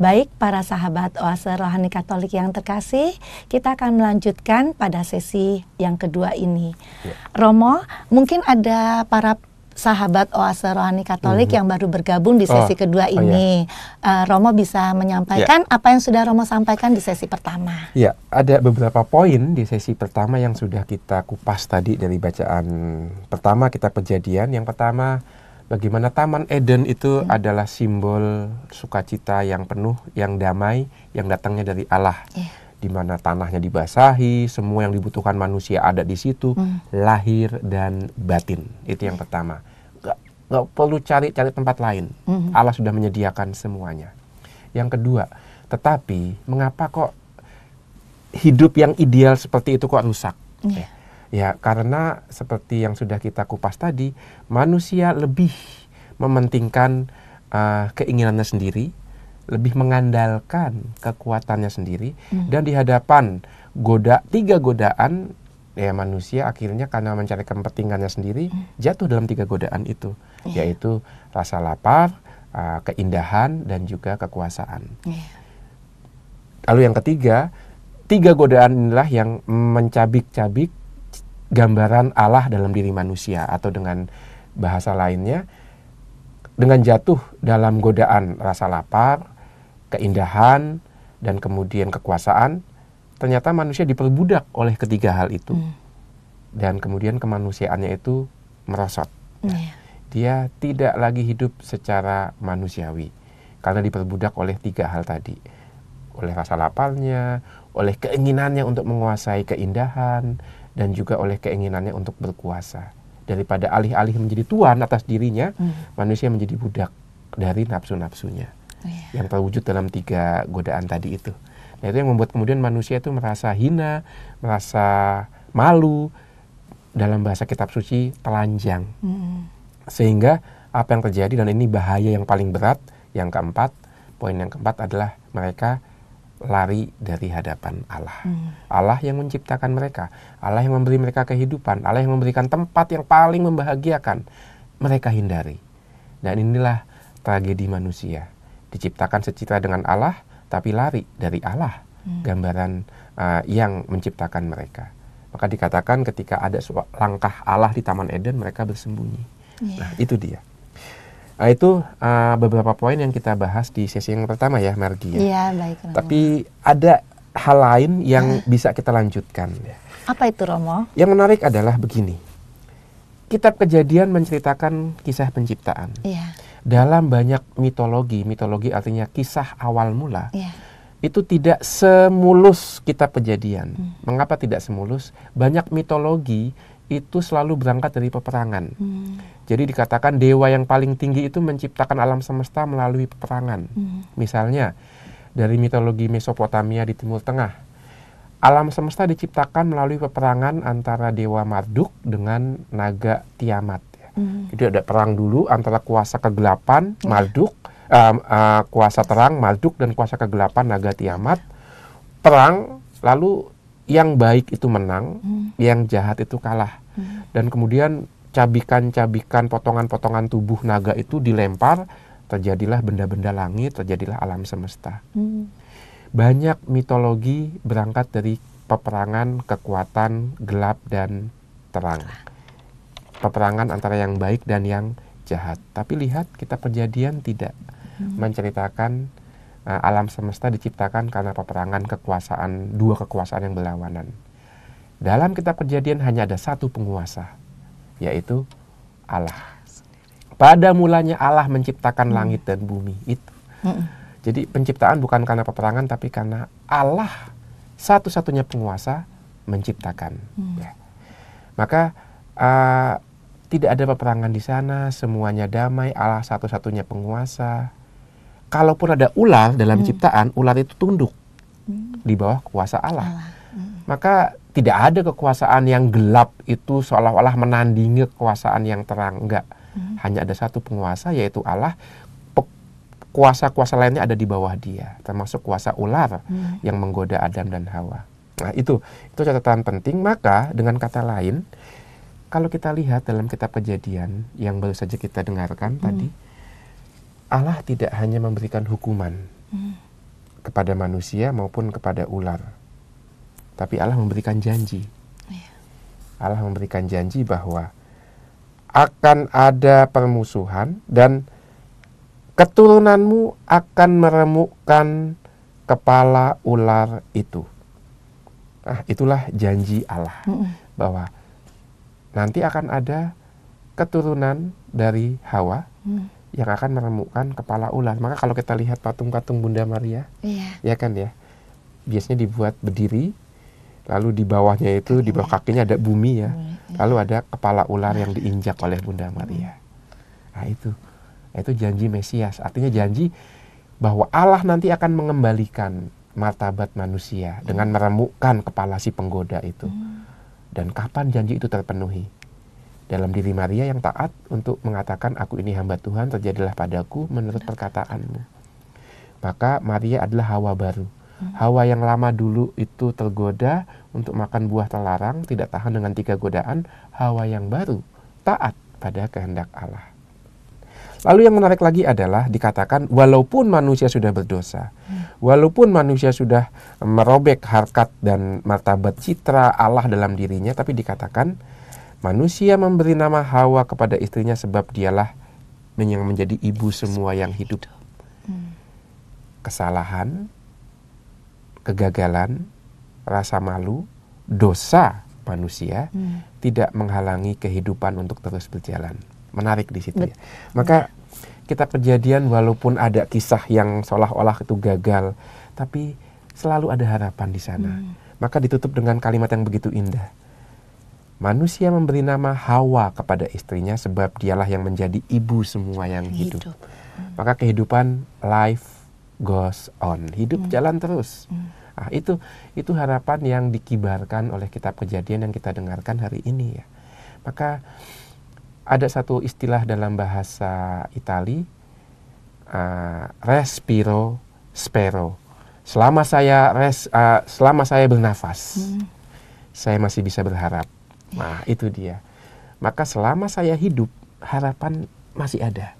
Baik para sahabat Oase Rohani Katolik yang terkasih, kita akan melanjutkan pada sesi yang kedua ini. Ya. Romo, mungkin ada para sahabat Oase Rohani Katolik -hmm. yang baru bergabung di sesi oh, kedua oh ini. Oh, yeah. uh, Romo bisa menyampaikan yeah. apa yang sudah Romo sampaikan di sesi pertama. Ya, yeah, ada beberapa poin di sesi pertama yang sudah kita kupas tadi dari bacaan pertama kita Kejadian. Yang pertama, bagaimana Taman Eden itu hmm. adalah simbol sukacita yang penuh, yang damai, yang datangnya dari Allah. Yeah di mana tanahnya dibasahi, semua yang dibutuhkan manusia ada di situ, hmm. lahir dan batin. Itu yang pertama nggak perlu cari-cari tempat lain. Mm -hmm. Allah sudah menyediakan semuanya. Yang kedua, tetapi mengapa kok hidup yang ideal seperti itu kok rusak? Yeah. Ya, karena seperti yang sudah kita kupas tadi, manusia lebih mementingkan uh, keinginannya sendiri, lebih mengandalkan kekuatannya sendiri, mm -hmm. dan di hadapan goda tiga godaan ya manusia akhirnya karena mencari kepentingannya sendiri mhm. jatuh dalam tiga godaan itu yeah. yaitu rasa lapar, eh, keindahan dan juga kekuasaan. Yeah. Lalu yang ketiga, tiga godaan inilah yang mencabik-cabik gambaran Allah dalam diri manusia atau dengan bahasa lainnya dengan jatuh dalam godaan rasa lapar, keindahan dan kemudian kekuasaan, ternyata manusia diperbudak oleh ketiga hal itu. Hmm dan kemudian kemanusiaannya itu merosot. Yeah dia tidak lagi hidup secara manusiawi karena diperbudak oleh tiga hal tadi oleh rasa lapalnya, oleh keinginannya untuk menguasai keindahan dan juga oleh keinginannya untuk berkuasa daripada alih-alih menjadi tuan atas dirinya hmm. manusia menjadi budak dari nafsu-nafsunya oh, yeah. yang terwujud dalam tiga godaan tadi itu nah itu yang membuat kemudian manusia itu merasa hina merasa malu dalam bahasa kitab suci telanjang hmm sehingga apa yang terjadi dan ini bahaya yang paling berat yang keempat, poin yang keempat adalah mereka lari dari hadapan Allah. Hmm. Allah yang menciptakan mereka, Allah yang memberi mereka kehidupan, Allah yang memberikan tempat yang paling membahagiakan, mereka hindari. Dan inilah tragedi manusia. Diciptakan secitra dengan Allah, tapi lari dari Allah, hmm. gambaran uh, yang menciptakan mereka. Maka dikatakan ketika ada langkah Allah di Taman Eden, mereka bersembunyi. Yeah. Nah, itu dia. Nah, itu uh, beberapa poin yang kita bahas di sesi yang pertama ya, Margi. Ya, yeah, baik. Romo. Tapi ada hal lain yang bisa kita lanjutkan. Ya. Apa itu, Romo? Yang menarik adalah begini. Kitab Kejadian menceritakan kisah penciptaan. Yeah. Dalam banyak mitologi, mitologi artinya kisah awal mula. Iya. itu tidak semulus kitab kejadian. Hmm. Mengapa tidak semulus? Banyak mitologi itu selalu berangkat dari peperangan. Hmm. Jadi dikatakan dewa yang paling tinggi itu menciptakan alam semesta melalui peperangan. Hmm. Misalnya dari mitologi Mesopotamia di Timur Tengah, alam semesta diciptakan melalui peperangan antara dewa Marduk dengan naga Tiamat. Ya. Hmm. Jadi ada perang dulu antara kuasa kegelapan yeah. Marduk, uh, uh, kuasa terang Marduk dan kuasa kegelapan naga Tiamat. Perang lalu yang baik itu menang, hmm. yang jahat itu kalah. Hmm. Dan kemudian cabikan-cabikan potongan-potongan tubuh naga itu dilempar terjadilah benda-benda langit terjadilah alam semesta hmm. banyak mitologi berangkat dari peperangan kekuatan gelap dan terang peperangan antara yang baik dan yang jahat tapi lihat kita perjadian tidak hmm. menceritakan uh, alam semesta diciptakan karena peperangan kekuasaan dua kekuasaan yang berlawanan dalam kitab kejadian hanya ada satu penguasa yaitu Allah. Pada mulanya Allah menciptakan hmm. langit dan bumi itu. Hmm. Jadi penciptaan bukan karena peperangan tapi karena Allah satu-satunya penguasa menciptakan. Hmm. Ya. Maka uh, tidak ada peperangan di sana, semuanya damai, Allah satu-satunya penguasa. Kalaupun ada ular dalam hmm. ciptaan, ular itu tunduk hmm. di bawah kuasa Allah. Allah. Hmm. Maka tidak ada kekuasaan yang gelap itu seolah-olah menandingi kekuasaan yang terang enggak hmm. hanya ada satu penguasa yaitu Allah kuasa-kuasa lainnya ada di bawah dia termasuk kuasa ular hmm. yang menggoda Adam dan Hawa nah itu itu catatan penting maka dengan kata lain kalau kita lihat dalam kitab kejadian yang baru saja kita dengarkan hmm. tadi Allah tidak hanya memberikan hukuman hmm. kepada manusia maupun kepada ular tapi Allah memberikan janji. Yeah. Allah memberikan janji bahwa akan ada permusuhan dan keturunanmu akan meremukkan kepala ular itu. Nah, itulah janji Allah mm -mm. bahwa nanti akan ada keturunan dari Hawa mm. yang akan meremukkan kepala ular. Maka kalau kita lihat patung-patung Bunda Maria, yeah. ya kan ya, biasanya dibuat berdiri lalu di bawahnya itu di bawah kakinya ada bumi ya iya. lalu ada kepala ular yang diinjak oleh Bunda Maria nah itu itu janji Mesias artinya janji bahwa Allah nanti akan mengembalikan martabat manusia iya. dengan meremukkan kepala si penggoda itu hmm. dan kapan janji itu terpenuhi dalam diri Maria yang taat untuk mengatakan aku ini hamba Tuhan terjadilah padaku menurut perkataanmu maka Maria adalah hawa baru Hawa yang lama dulu itu tergoda untuk makan buah terlarang, tidak tahan dengan tiga godaan. Hawa yang baru taat pada kehendak Allah. Lalu yang menarik lagi adalah dikatakan walaupun manusia sudah berdosa, walaupun manusia sudah merobek harkat dan martabat citra Allah dalam dirinya, tapi dikatakan manusia memberi nama Hawa kepada istrinya sebab dialah yang menjadi ibu semua yang hidup. Hmm. Kesalahan, kegagalan, rasa malu, dosa manusia hmm. tidak menghalangi kehidupan untuk terus berjalan. Menarik di situ. Ya. Maka kita kejadian walaupun ada kisah yang seolah-olah itu gagal, tapi selalu ada harapan di sana. Hmm. Maka ditutup dengan kalimat yang begitu indah. Manusia memberi nama Hawa kepada istrinya sebab dialah yang menjadi ibu semua yang hidup. hidup. Hmm. Maka kehidupan life goes on, hidup hmm. jalan terus. Hmm. nah, itu itu harapan yang dikibarkan oleh kitab kejadian yang kita dengarkan hari ini ya. Maka ada satu istilah dalam bahasa Itali uh, respiro spero. Selama saya res uh, selama saya bernafas, hmm. saya masih bisa berharap. Nah, itu dia. Maka selama saya hidup, harapan masih ada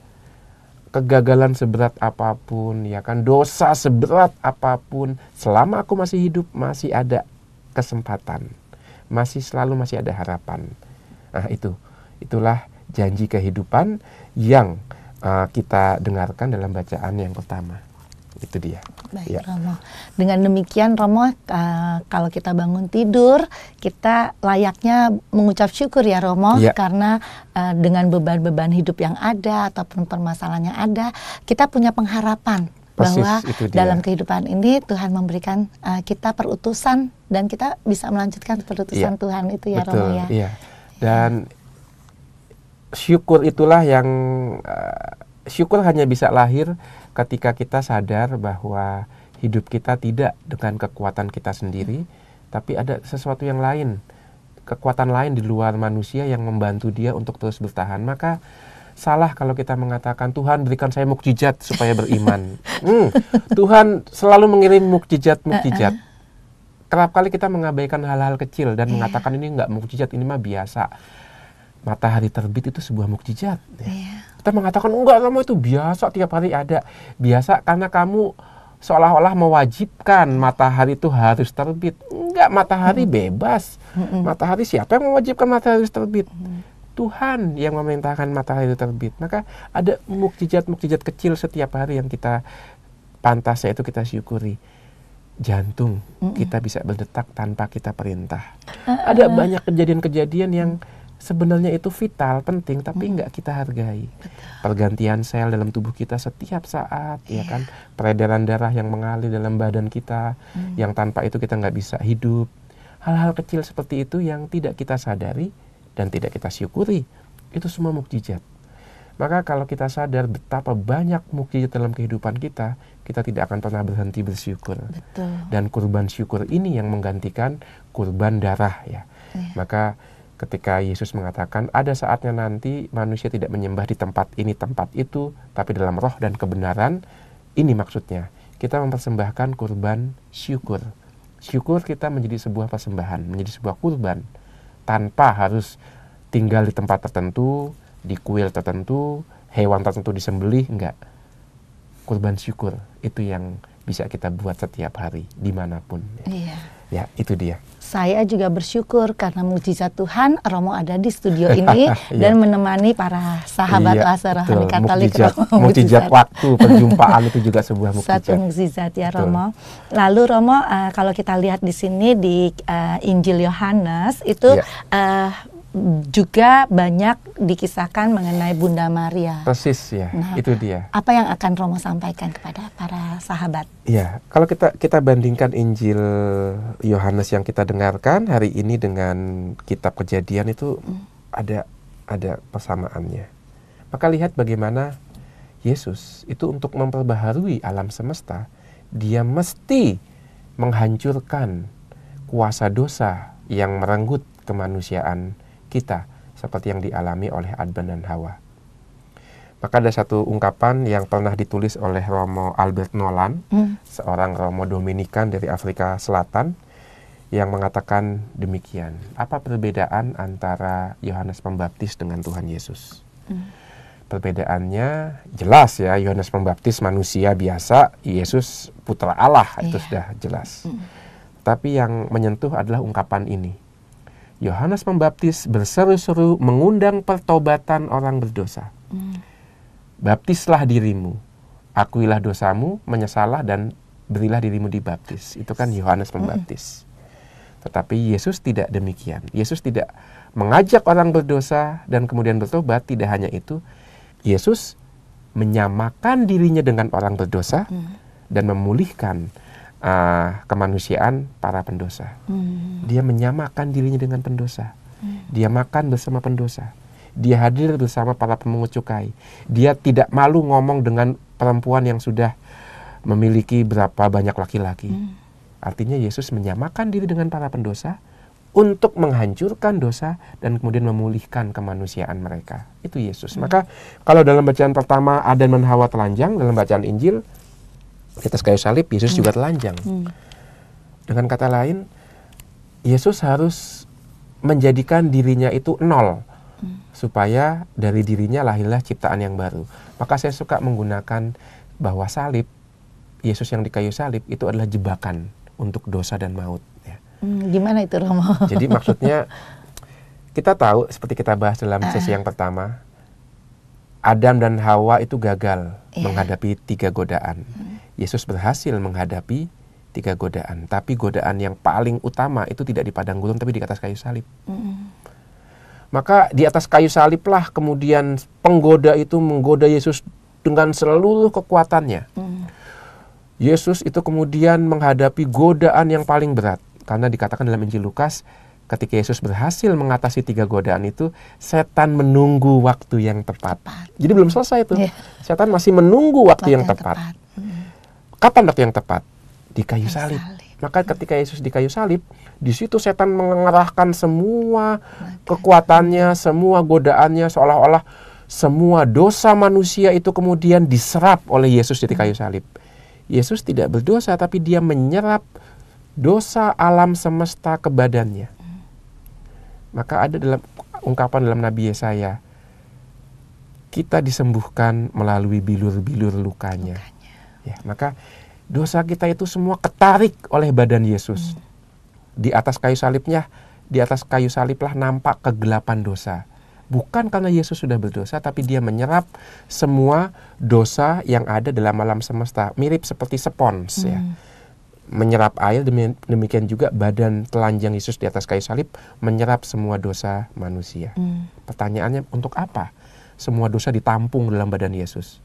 kegagalan seberat apapun, ya kan, dosa seberat apapun, selama aku masih hidup masih ada kesempatan, masih selalu masih ada harapan. Nah, itu. Itulah janji kehidupan yang uh, kita dengarkan dalam bacaan yang pertama itu dia. Baik, ya. Romo. Dengan demikian, Romo, uh, kalau kita bangun tidur, kita layaknya mengucap syukur ya, Romo, ya. karena uh, dengan beban-beban hidup yang ada ataupun permasalahan yang ada, kita punya pengharapan Persis, bahwa dalam kehidupan ini Tuhan memberikan uh, kita perutusan dan kita bisa melanjutkan perutusan ya. Tuhan itu ya, Betul, Romo ya. Iya. Dan syukur itulah yang uh, syukur hanya bisa lahir ketika kita sadar bahwa hidup kita tidak dengan kekuatan kita sendiri, tapi ada sesuatu yang lain, kekuatan lain di luar manusia yang membantu dia untuk terus bertahan. Maka salah kalau kita mengatakan Tuhan berikan saya mukjizat supaya beriman. hmm, Tuhan selalu mengirim mukjizat eh, eh. mukjizat. Kerap kali kita mengabaikan hal-hal kecil dan iya. mengatakan ini nggak mukjizat ini mah biasa. Matahari terbit itu sebuah mukjizat. Ya. Iya. Kita mengatakan enggak kamu itu biasa tiap hari ada. Biasa karena kamu seolah-olah mewajibkan matahari itu harus terbit. Enggak, matahari hmm. bebas. Hmm. Matahari siapa yang mewajibkan matahari harus terbit? Hmm. Tuhan yang memerintahkan matahari itu terbit. Maka ada mukjizat-mukjizat kecil setiap hari yang kita pantas yaitu kita syukuri jantung mm kita bisa berdetak tanpa kita perintah. Uh, uh, ada ah, ah. banyak kejadian-kejadian yang sebenarnya itu vital, penting, tapi hmm. kita hargai. Betul. Pergantian sel dalam tubuh kita setiap saat, yeah. ya iya. kan? Peredaran darah yang mengalir dalam badan kita, hmm. yang tanpa itu kita nggak bisa hidup. Hal-hal kecil seperti itu yang tidak kita sadari dan tidak kita syukuri, itu semua mukjizat. Maka kalau kita sadar betapa banyak mukjizat dalam kehidupan kita, kita tidak akan pernah berhenti bersyukur. Betul. Dan kurban syukur ini yang menggantikan kurban darah ya. Yeah. Maka ketika Yesus mengatakan ada saatnya nanti manusia tidak menyembah di tempat ini tempat itu tapi dalam roh dan kebenaran ini maksudnya kita mempersembahkan kurban syukur syukur kita menjadi sebuah persembahan menjadi sebuah kurban tanpa harus tinggal di tempat tertentu di kuil tertentu hewan tertentu disembelih enggak kurban syukur itu yang bisa kita buat setiap hari dimanapun iya. ya itu dia saya juga bersyukur karena mujizat Tuhan Romo ada di studio ini iya. dan iya. menemani para sahabat iya, Laser Rohani Katolik mujizat, Romo mujizat waktu perjumpaan itu juga sebuah mujizat. Satu mujizat ya Romo. Betul. Lalu Romo uh, kalau kita lihat di sini di uh, Injil Yohanes itu yeah. Iya. uh, juga banyak dikisahkan mengenai Bunda Maria. Persis ya, nah, itu dia. Apa yang akan Romo sampaikan kepada para sahabat? Ya, kalau kita kita bandingkan Injil Yohanes yang kita dengarkan hari ini dengan Kitab Kejadian itu hmm. ada ada persamaannya. Maka lihat bagaimana Yesus itu untuk memperbaharui alam semesta, dia mesti menghancurkan kuasa dosa yang merenggut kemanusiaan kita seperti yang dialami oleh Adam dan Hawa. Maka ada satu ungkapan yang pernah ditulis oleh Romo Albert Nolan, hmm. seorang Romo Dominikan dari Afrika Selatan, yang mengatakan demikian. Apa perbedaan antara Yohanes Pembaptis dengan Tuhan Yesus? Hmm. Perbedaannya jelas ya, Yohanes Pembaptis manusia biasa, Yesus putra Allah, yeah. itu iya. sudah jelas. Hmm. Tapi yang menyentuh adalah ungkapan ini Yohanes Pembaptis berseru-seru mengundang pertobatan orang berdosa. Hmm. Baptislah dirimu, akuilah dosamu, menyesalah dan berilah dirimu dibaptis. Itu kan Yohanes Pembaptis. Hmm. Tetapi Yesus tidak demikian. Yesus tidak mengajak orang berdosa dan kemudian bertobat, tidak hanya itu. Yesus menyamakan dirinya dengan orang berdosa hmm. dan memulihkan uh, kemanusiaan para pendosa. Hmm. Dia menyamakan dirinya dengan pendosa. Hmm. Dia makan bersama pendosa. Dia hadir bersama para pemungut cukai. Dia tidak malu ngomong dengan perempuan yang sudah memiliki berapa banyak laki-laki. Hmm. Artinya Yesus menyamakan diri dengan para pendosa untuk menghancurkan dosa dan kemudian memulihkan kemanusiaan mereka. Itu Yesus. Hmm. Maka kalau dalam bacaan pertama Adan dan Hawa telanjang, dalam bacaan Injil di atas kayu salib Yesus hmm. juga telanjang. Hmm. Dengan kata lain, Yesus harus menjadikan dirinya itu nol hmm. supaya dari dirinya lahirlah ciptaan yang baru. Maka saya suka menggunakan bahwa salib Yesus yang di kayu salib itu adalah jebakan untuk dosa dan maut. Ya. Hmm, gimana itu Romo? Jadi maksudnya kita tahu seperti kita bahas dalam ah. sesi yang pertama, Adam dan Hawa itu gagal yeah. menghadapi tiga godaan. Hmm. Yesus berhasil menghadapi tiga godaan. Tapi godaan yang paling utama itu tidak di padang gurun tapi di atas kayu salib. Mm. Maka di atas kayu saliblah kemudian penggoda itu menggoda Yesus dengan seluruh kekuatannya. Mm. Yesus itu kemudian menghadapi godaan yang paling berat karena dikatakan dalam Injil Lukas ketika Yesus berhasil mengatasi tiga godaan itu, setan menunggu waktu yang tepat. tepat. Jadi belum selesai itu. Yeah. Iya. Setan masih menunggu waktu, waktu yang, yang tepat. tepat. Kapan waktu yang tepat? Di kayu salib. Maka hmm. ketika Yesus di kayu salib, di situ setan mengerahkan semua kekuatannya, semua godaannya seolah-olah semua dosa manusia itu kemudian diserap oleh Yesus di kayu hmm. salib. Yesus tidak berdosa tapi dia menyerap dosa alam semesta ke badannya. Hmm. Maka ada dalam ungkapan dalam Nabi Yesaya, kita disembuhkan melalui bilur-bilur lukanya. lukanya. Ya, maka dosa kita itu semua ketarik oleh badan Yesus. Hmm. Di atas kayu salibnya, di atas kayu saliblah nampak kegelapan dosa. Bukan karena Yesus sudah berdosa, tapi dia menyerap semua dosa yang ada dalam alam semesta. Mirip seperti spons ya. Hmm. Menyerap air, demikian juga badan telanjang Yesus di atas kayu salib menyerap semua dosa manusia. Hmm. Pertanyaannya untuk apa? Semua dosa ditampung dalam badan Yesus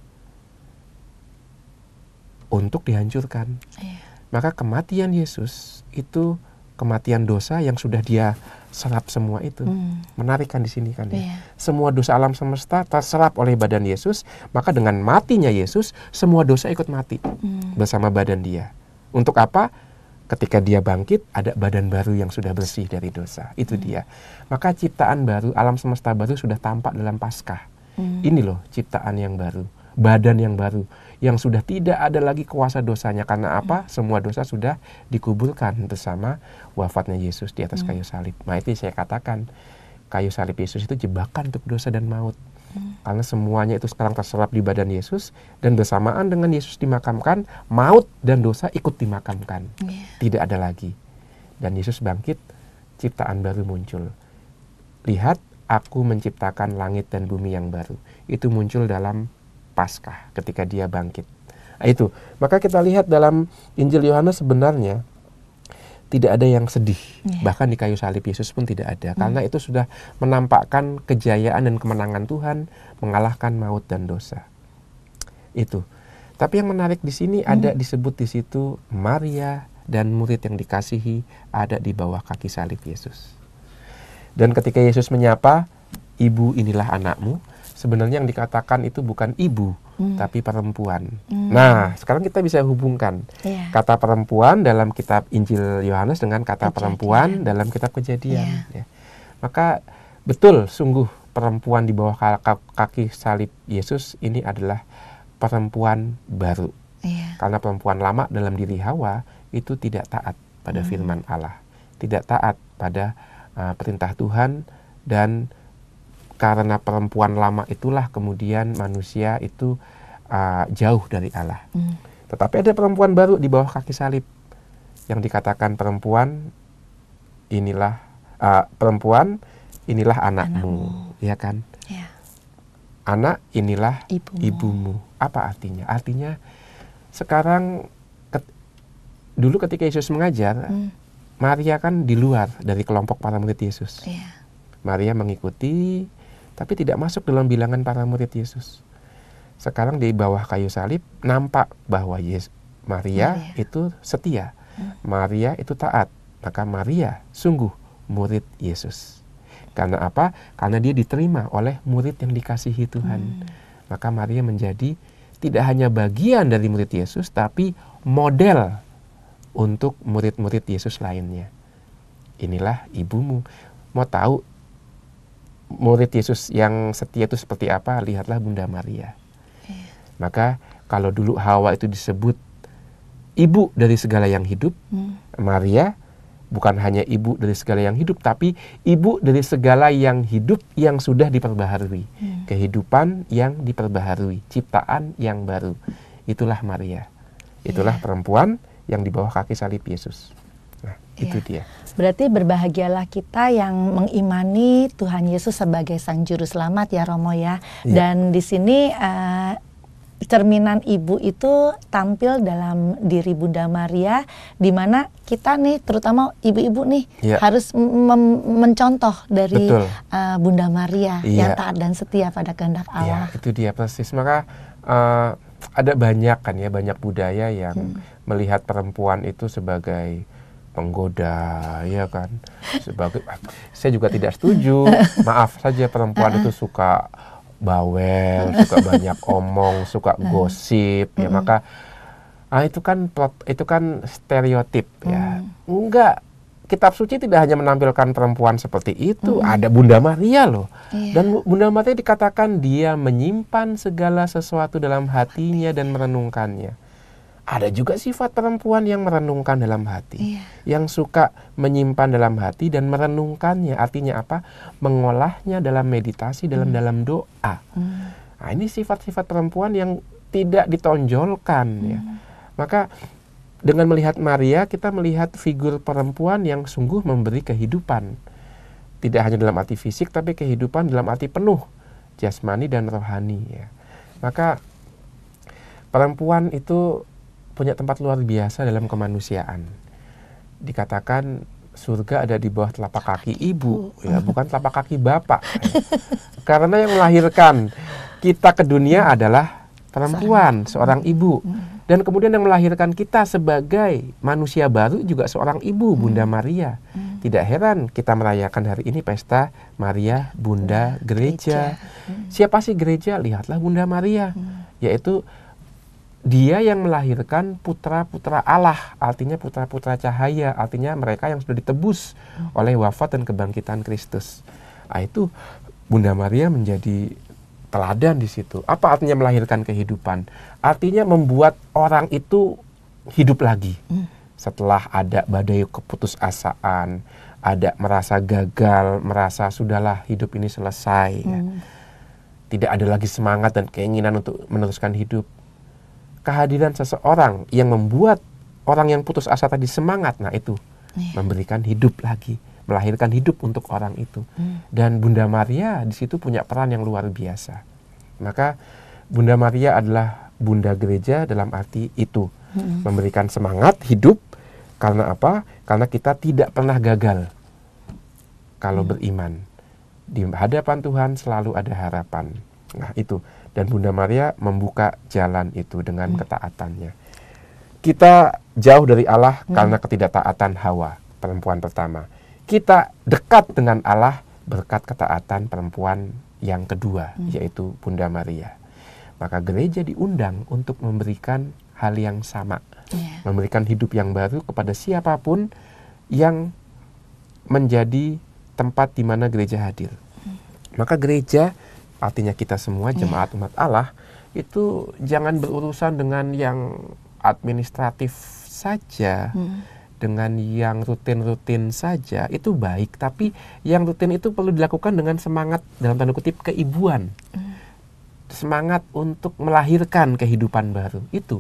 untuk dihancurkan. Iya. Maka kematian Yesus itu kematian dosa yang sudah dia serap semua itu. Hmm. Menarik di sini kan ya. Iya. Semua dosa alam semesta terserap oleh badan Yesus, maka dengan matinya Yesus semua dosa ikut mati hmm. bersama badan dia. Untuk apa? Ketika dia bangkit ada badan baru yang sudah bersih dari dosa. Itu hmm. dia. Maka ciptaan baru, alam semesta baru sudah tampak dalam Paskah. Hmm. Ini loh ciptaan yang baru badan yang baru yang sudah tidak ada lagi kuasa dosanya karena hmm. apa? Semua dosa sudah dikuburkan bersama wafatnya Yesus di atas hmm. kayu salib. Nah itu saya katakan kayu salib Yesus itu jebakan untuk dosa dan maut. Hmm. Karena semuanya itu sekarang terserap di badan Yesus dan bersamaan dengan Yesus dimakamkan, maut dan dosa ikut dimakamkan. Yeah. Tidak ada lagi. Dan Yesus bangkit, ciptaan baru muncul. Lihat, aku menciptakan langit dan bumi yang baru. Itu muncul dalam Paskah ketika dia bangkit. Nah, itu. Maka kita lihat dalam Injil Yohanes sebenarnya tidak ada yang sedih. Yeah. Bahkan di kayu salib Yesus pun tidak ada mm. karena itu sudah menampakkan kejayaan dan kemenangan Tuhan mengalahkan maut dan dosa. Itu. Tapi yang menarik di sini mm. ada disebut di situ Maria dan murid yang dikasihi ada di bawah kaki salib Yesus. Dan ketika Yesus menyapa, "Ibu, inilah anakmu." sebenarnya yang dikatakan itu bukan ibu hmm. tapi perempuan. Hmm. Nah, sekarang kita bisa hubungkan yeah. kata perempuan dalam kitab Injil Yohanes dengan kata kejadian. perempuan dalam kitab Kejadian. Yeah. Ya. Maka betul sungguh perempuan di bawah kaki salib Yesus ini adalah perempuan baru. Yeah. Karena perempuan lama dalam diri Hawa itu tidak taat pada hmm. firman Allah, tidak taat pada uh, perintah Tuhan dan karena perempuan lama itulah kemudian manusia itu uh, jauh dari Allah. Mm. Tetapi ada perempuan baru di bawah kaki salib yang dikatakan perempuan inilah uh, perempuan inilah anakmu, anakmu. ya kan? Yeah. Anak inilah ibumu. ibumu. Apa artinya? Artinya sekarang ket, dulu ketika Yesus mengajar, mm. Maria kan di luar dari kelompok para murid Yesus. Yeah. Maria mengikuti tapi tidak masuk dalam bilangan para murid Yesus. Sekarang di bawah kayu salib nampak bahwa Yesus Maria, ya. itu setia, hmm. Maria itu taat, maka Maria sungguh murid Yesus. Karena apa? Karena dia diterima oleh murid yang dikasihi Tuhan. Hmm. Maka Maria menjadi tidak hanya bagian dari murid Yesus, tapi model untuk murid-murid Yesus lainnya. Inilah ibumu. Mau tahu murid Yesus yang setia itu seperti apa? Lihatlah Bunda Maria. Iya. Maka kalau dulu Hawa itu disebut ibu dari segala yang hidup, hmm. Maria bukan hanya ibu dari segala yang hidup, tapi ibu dari segala yang hidup yang sudah diperbaharui, hmm. kehidupan yang diperbaharui, ciptaan yang baru. Itulah Maria. Itulah yeah. perempuan yang di bawah kaki salib Yesus. Nah, yeah. itu iya. dia. Berarti berbahagialah kita yang mengimani Tuhan Yesus sebagai Sang Juru Selamat ya Romo ya. Yeah. Dan di sini uh, cerminan ibu itu tampil dalam diri Bunda Maria, di mana kita nih terutama ibu-ibu nih yeah. harus mencontoh dari uh, Bunda Maria yeah. yang taat dan setia pada kehendak iya, Allah. Yeah, itu dia persis. Maka uh, ada banyak kan ya banyak budaya yang hmm. melihat perempuan itu sebagai penggoda ya kan sebagai ah, saya juga tidak setuju maaf saja perempuan itu suka bawel suka banyak omong suka gosip ya maka ah itu kan itu kan stereotip ya enggak kitab suci tidak hanya menampilkan perempuan seperti itu, mm. ada Bunda Maria loh. Yeah. Dan Bunda Maria dikatakan dia menyimpan segala sesuatu dalam hatinya dan merenungkannya ada juga sifat perempuan yang merenungkan dalam hati, iya. yang suka menyimpan dalam hati dan merenungkannya. Artinya apa? Mengolahnya dalam meditasi, dalam hmm. dalam doa. Hmm. Nah, ini sifat-sifat perempuan yang tidak ditonjolkan ya. hmm. ya. Maka dengan melihat Maria, kita melihat figur perempuan yang sungguh memberi kehidupan. Tidak hanya dalam arti fisik tapi kehidupan dalam arti penuh jasmani dan rohani ya. Maka perempuan itu punya tempat luar biasa dalam kemanusiaan. Dikatakan surga ada di bawah telapak kaki ibu, ya bukan telapak kaki bapak. Karena yang melahirkan kita ke dunia adalah perempuan, seorang ibu. Hmm. Dan kemudian yang melahirkan kita sebagai manusia baru juga seorang ibu, hmm. Bunda Maria. Hmm. Tidak heran kita merayakan hari ini pesta Maria Bunda Gereja. Siapa sih gereja? Lihatlah Bunda Maria, yaitu dia yang melahirkan putra-putra Allah, artinya putra-putra cahaya, artinya mereka yang sudah ditebus hmm. oleh wafat dan kebangkitan Kristus. Nah, itu Bunda Maria menjadi teladan di situ. Apa artinya melahirkan kehidupan? Artinya membuat orang itu hidup lagi. Hmm. Setelah ada badai keputusasaan, ada merasa gagal, merasa sudahlah hidup ini selesai. Hmm. Tidak ada lagi semangat dan keinginan untuk meneruskan hidup kehadiran seseorang yang membuat orang yang putus asa tadi semangat, nah itu iya. memberikan hidup lagi, melahirkan hidup untuk orang itu. Hmm. Dan Bunda Maria di situ punya peran yang luar biasa. Maka Bunda Maria adalah Bunda Gereja dalam arti itu hmm. memberikan semangat hidup karena apa? Karena kita tidak pernah gagal kalau hmm. beriman di hadapan Tuhan selalu ada harapan. Nah itu dan Bunda Maria membuka jalan itu dengan hmm. ketaatannya. Kita jauh dari Allah hmm. karena ketidaktaatan Hawa, perempuan pertama. Kita dekat dengan Allah berkat ketaatan perempuan yang kedua, hmm. yaitu Bunda Maria. Maka gereja diundang untuk memberikan hal yang sama, yeah. memberikan hidup yang baru kepada siapapun yang menjadi tempat di mana gereja hadir. Hmm. Maka gereja artinya kita semua iya. jemaat umat Allah itu jangan berurusan dengan yang administratif saja. Hmm dengan yang rutin-rutin saja itu baik, tapi yang rutin itu perlu dilakukan dengan semangat dalam tanda kutip keibuan. Hmm. Semangat untuk melahirkan kehidupan baru itu.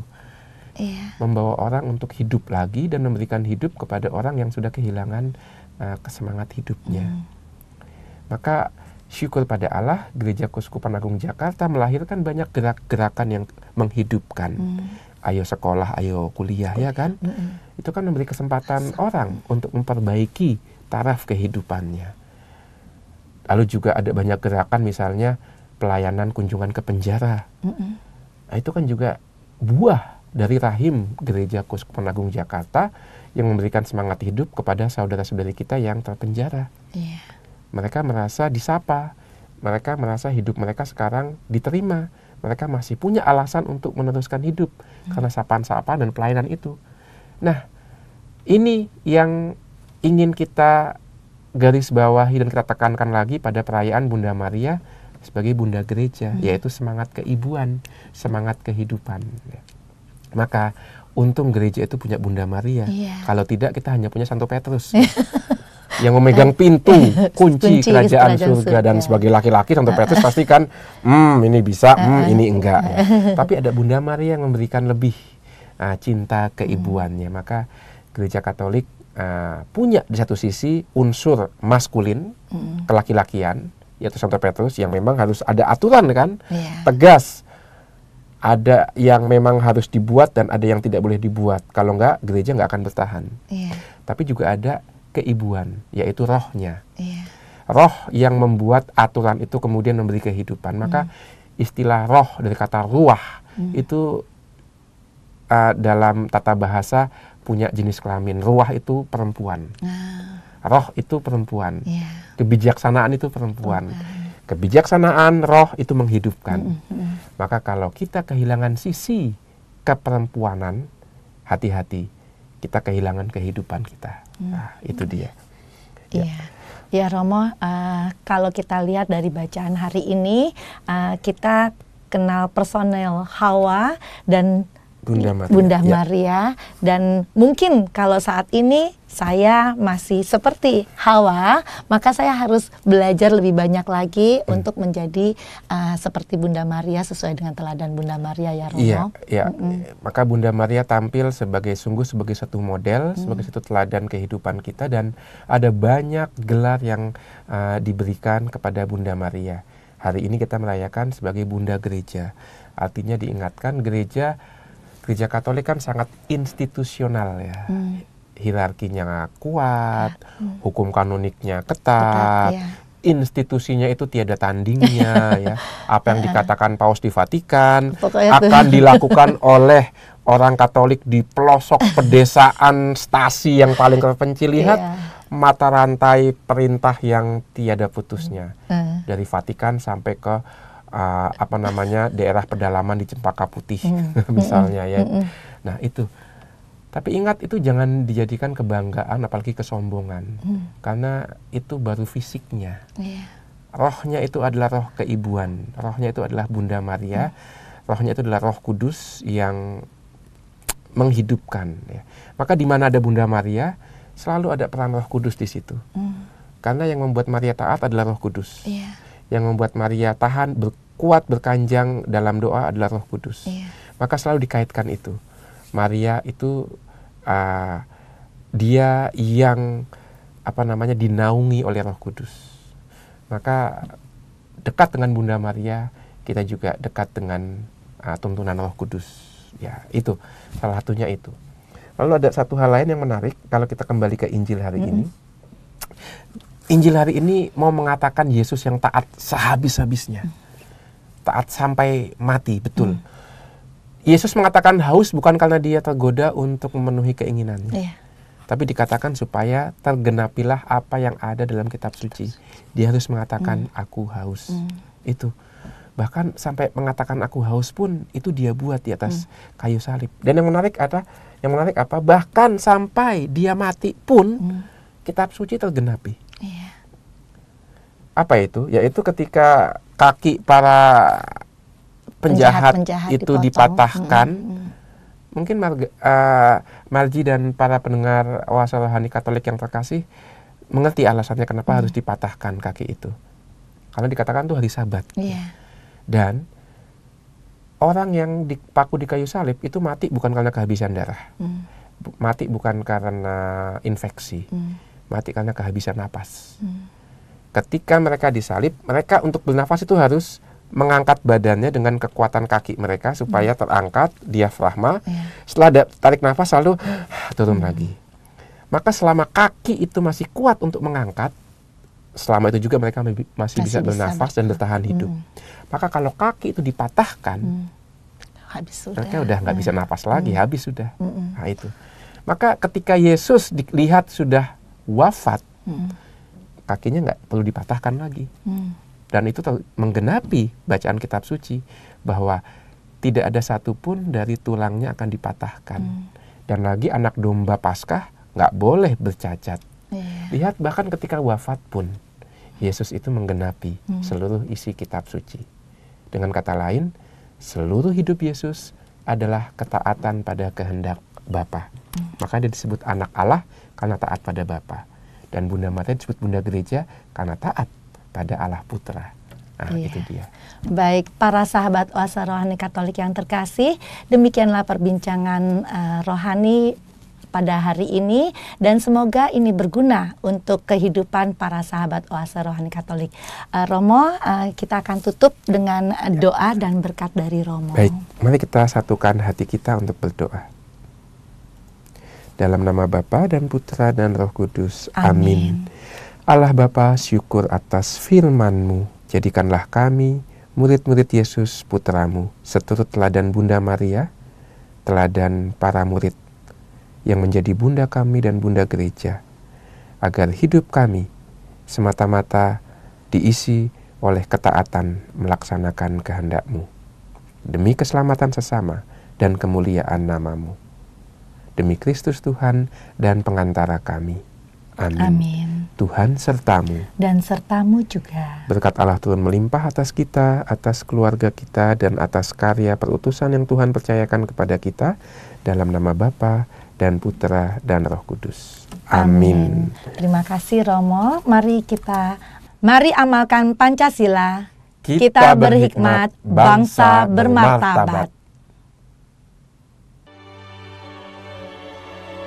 Iya. Membawa orang untuk hidup lagi dan memberikan hidup kepada orang yang sudah kehilangan uh, kesemangat hidupnya. Hmm. Maka Syukur pada Allah, Gereja Kuskupan Agung Jakarta melahirkan banyak gerak-gerakan yang menghidupkan. Hmm. Ayo sekolah, ayo kuliah, ya kan? Hmm. Itu kan memberi kesempatan Sampai. orang untuk memperbaiki taraf kehidupannya. Lalu juga ada banyak gerakan misalnya pelayanan kunjungan ke penjara. Hmm. Nah, itu kan juga buah dari rahim Gereja Kuskupan Agung Jakarta yang memberikan semangat hidup kepada saudara-saudari kita yang terpenjara. Yeah mereka merasa disapa, mereka merasa hidup mereka sekarang diterima, mereka masih punya alasan untuk meneruskan hidup hmm. karena sapaan-sapaan dan pelayanan itu. Nah, ini yang ingin kita garis bawahi dan kita tekankan lagi pada perayaan Bunda Maria sebagai Bunda Gereja, hmm. yaitu semangat keibuan, semangat kehidupan. Maka untung gereja itu punya Bunda Maria. Yeah. Kalau tidak kita hanya punya Santo Petrus. yang memegang pintu kunci, kunci kerajaan, kerajaan surga, surga dan sebagai laki-laki Santo Petrus pasti kan hmm ini bisa hmm ini enggak ya. tapi ada Bunda Maria yang memberikan lebih uh, cinta keibuannya hmm. maka gereja Katolik uh, punya di satu sisi unsur maskulin hmm. kelaki-lakian yaitu Santo Petrus yang memang harus ada aturan kan yeah. tegas ada yang memang harus dibuat dan ada yang tidak boleh dibuat kalau enggak gereja enggak akan bertahan yeah. tapi juga ada keibuan, yaitu rohnya. Yeah. Roh yang membuat aturan itu kemudian memberi kehidupan. Maka mm. istilah roh dari kata ruah mm. itu uh, dalam tata bahasa punya jenis kelamin. Ruah itu perempuan. Ah. Roh itu perempuan. Yeah. Kebijaksanaan itu perempuan. Okay oh, kebijaksanaan roh itu menghidupkan. Mm hmm, -hmm. Maka kalau kita kehilangan sisi keperempuanan, hati-hati kita kehilangan kehidupan kita. Nah, itu dia. Ya. Iya. Ya. Ya Romo, uh, kalau kita lihat dari bacaan hari ini, uh, kita kenal personel Hawa dan Bunda Maria. Bunda ya. dan mungkin kalau saat ini saya masih seperti Hawa, maka saya harus belajar lebih banyak lagi hmm. untuk menjadi uh, seperti Bunda Maria sesuai dengan teladan Bunda Maria ya Romo. Iya, ya. Mm -mm. Maka Bunda Maria tampil sebagai sungguh sebagai satu model, hmm. sebagai satu teladan kehidupan kita dan ada banyak gelar yang uh, diberikan kepada Bunda Maria. Hari ini kita merayakan sebagai Bunda Gereja. Artinya diingatkan gereja gereja Katolik kan sangat institusional ya. Hmm. Hierarkinya kuat, ya, hmm. hukum kanoniknya ketat, ketat ya. institusinya itu tiada tandingnya ya. Apa yang ya. dikatakan Paus di Vatikan akan dilakukan oleh orang Katolik di pelosok pedesaan stasi yang paling terpencil lihat iya. mata rantai perintah yang tiada putusnya hmm. dari Vatikan sampai ke uh, apa namanya daerah pedalaman di Cempaka Putih hmm. misalnya hmm. ya. Hmm. Nah itu. Tapi ingat itu jangan dijadikan kebanggaan apalagi kesombongan hmm. karena itu baru fisiknya. Yeah. Rohnya itu adalah roh keibuan, rohnya itu adalah Bunda Maria, hmm. rohnya itu adalah Roh Kudus yang menghidupkan. Ya. Maka di mana ada Bunda Maria selalu ada peran Roh Kudus di situ. Hmm. Karena yang membuat Maria taat adalah Roh Kudus. Yeah. Yang membuat Maria tahan ber kuat berkanjang dalam doa adalah Roh Kudus. Yeah. Maka selalu dikaitkan itu. Maria itu uh, dia yang apa namanya dinaungi oleh Roh Kudus. Maka dekat dengan Bunda Maria, kita juga dekat dengan uh, tuntunan Roh Kudus. Ya, itu salah satunya itu. Lalu ada satu hal lain yang menarik kalau kita kembali ke Injil hari mm -hmm. ini. Injil hari ini mau mengatakan Yesus yang taat sehabis-habisnya. Mm -hmm taat sampai mati, betul. Hmm. Yesus mengatakan haus bukan karena dia tergoda untuk memenuhi keinginannya. Yeah. Tapi dikatakan supaya tergenapilah apa yang ada dalam kitab suci. Dia harus mengatakan hmm. aku haus. Hmm. Itu. Bahkan sampai mengatakan aku haus pun itu dia buat di atas hmm. kayu salib. Dan yang menarik ada yang menarik apa? Bahkan sampai dia mati pun hmm. kitab suci tergenapi. Yeah. Apa itu? Yaitu ketika kaki para penjahat, penjahat, itu dipotong. dipatahkan, -hmm. hmm, hmm. mungkin marga, uh, eh, Marji dan para pendengar wasa Rohani Katolik yang terkasih mengerti alasannya kenapa hmm. harus dipatahkan kaki itu. Karena dikatakan itu hari Sabat. Yeah. Dan orang yang dipaku di kayu salib itu mati bukan karena kehabisan darah. Hmm. Mati bukan karena infeksi. Hmm. Mati karena kehabisan napas. Hmm ketika mereka disalib, mereka untuk bernafas itu harus mengangkat badannya dengan kekuatan kaki mereka supaya hmm. terangkat diafragma. Ya. Setelah da- tarik nafas selalu ah, turun hmm. lagi. Maka selama kaki itu masih kuat untuk mengangkat, selama itu juga mereka masih, masih bisa, bisa bernafas dan bertahan hidup. Hmm. Maka kalau kaki itu dipatahkan, hmm. habis sudah. mereka udah nggak hmm. bisa nafas lagi, hmm. habis sudah. Hmm. Nah itu. Maka ketika Yesus dilihat sudah wafat, hmm kakinya nggak perlu dipatahkan lagi. Hmm. Dan itu menggenapi bacaan kitab suci bahwa tidak ada satupun dari tulangnya akan dipatahkan. Hmm. Dan lagi anak domba Paskah nggak boleh bercacat. Yeah. Lihat bahkan ketika wafat pun Yesus itu menggenapi hmm. seluruh isi kitab suci. Dengan kata lain, seluruh hidup Yesus adalah ketaatan pada kehendak Bapa. Hmm. Maka dia disebut anak Allah karena taat pada Bapa. Dan Bunda Mata disebut Bunda Gereja karena taat pada Allah Putra. Nah, iya. itu dia. Baik, para sahabat Oasa Rohani Katolik yang terkasih, demikianlah perbincangan uh, rohani pada hari ini dan semoga ini berguna untuk kehidupan para sahabat Oase Rohani Katolik. Uh, Romo, uh, kita akan tutup dengan doa dan berkat dari Romo. Baik, mari kita satukan hati kita untuk berdoa. Dalam nama Bapa dan Putra dan Roh Kudus. Amin. Amin. Allah Bapa, syukur atas firman-Mu. Jadikanlah kami murid-murid Yesus putramu, seturut teladan Bunda Maria, teladan para murid yang menjadi bunda kami dan bunda gereja, agar hidup kami semata-mata diisi oleh ketaatan melaksanakan kehendak-Mu. Demi keselamatan sesama dan kemuliaan namamu demi Kristus Tuhan dan pengantara kami. Amin. Amin. Tuhan sertamu. Dan sertamu juga. Berkat Allah Tuhan melimpah atas kita, atas keluarga kita, dan atas karya perutusan yang Tuhan percayakan kepada kita dalam nama Bapa dan Putra dan Roh Kudus. Amin. Amin. Terima kasih Romo. Mari kita, mari amalkan Pancasila. Kita, kita berhikmat, bangsa bermartabat. bermartabat.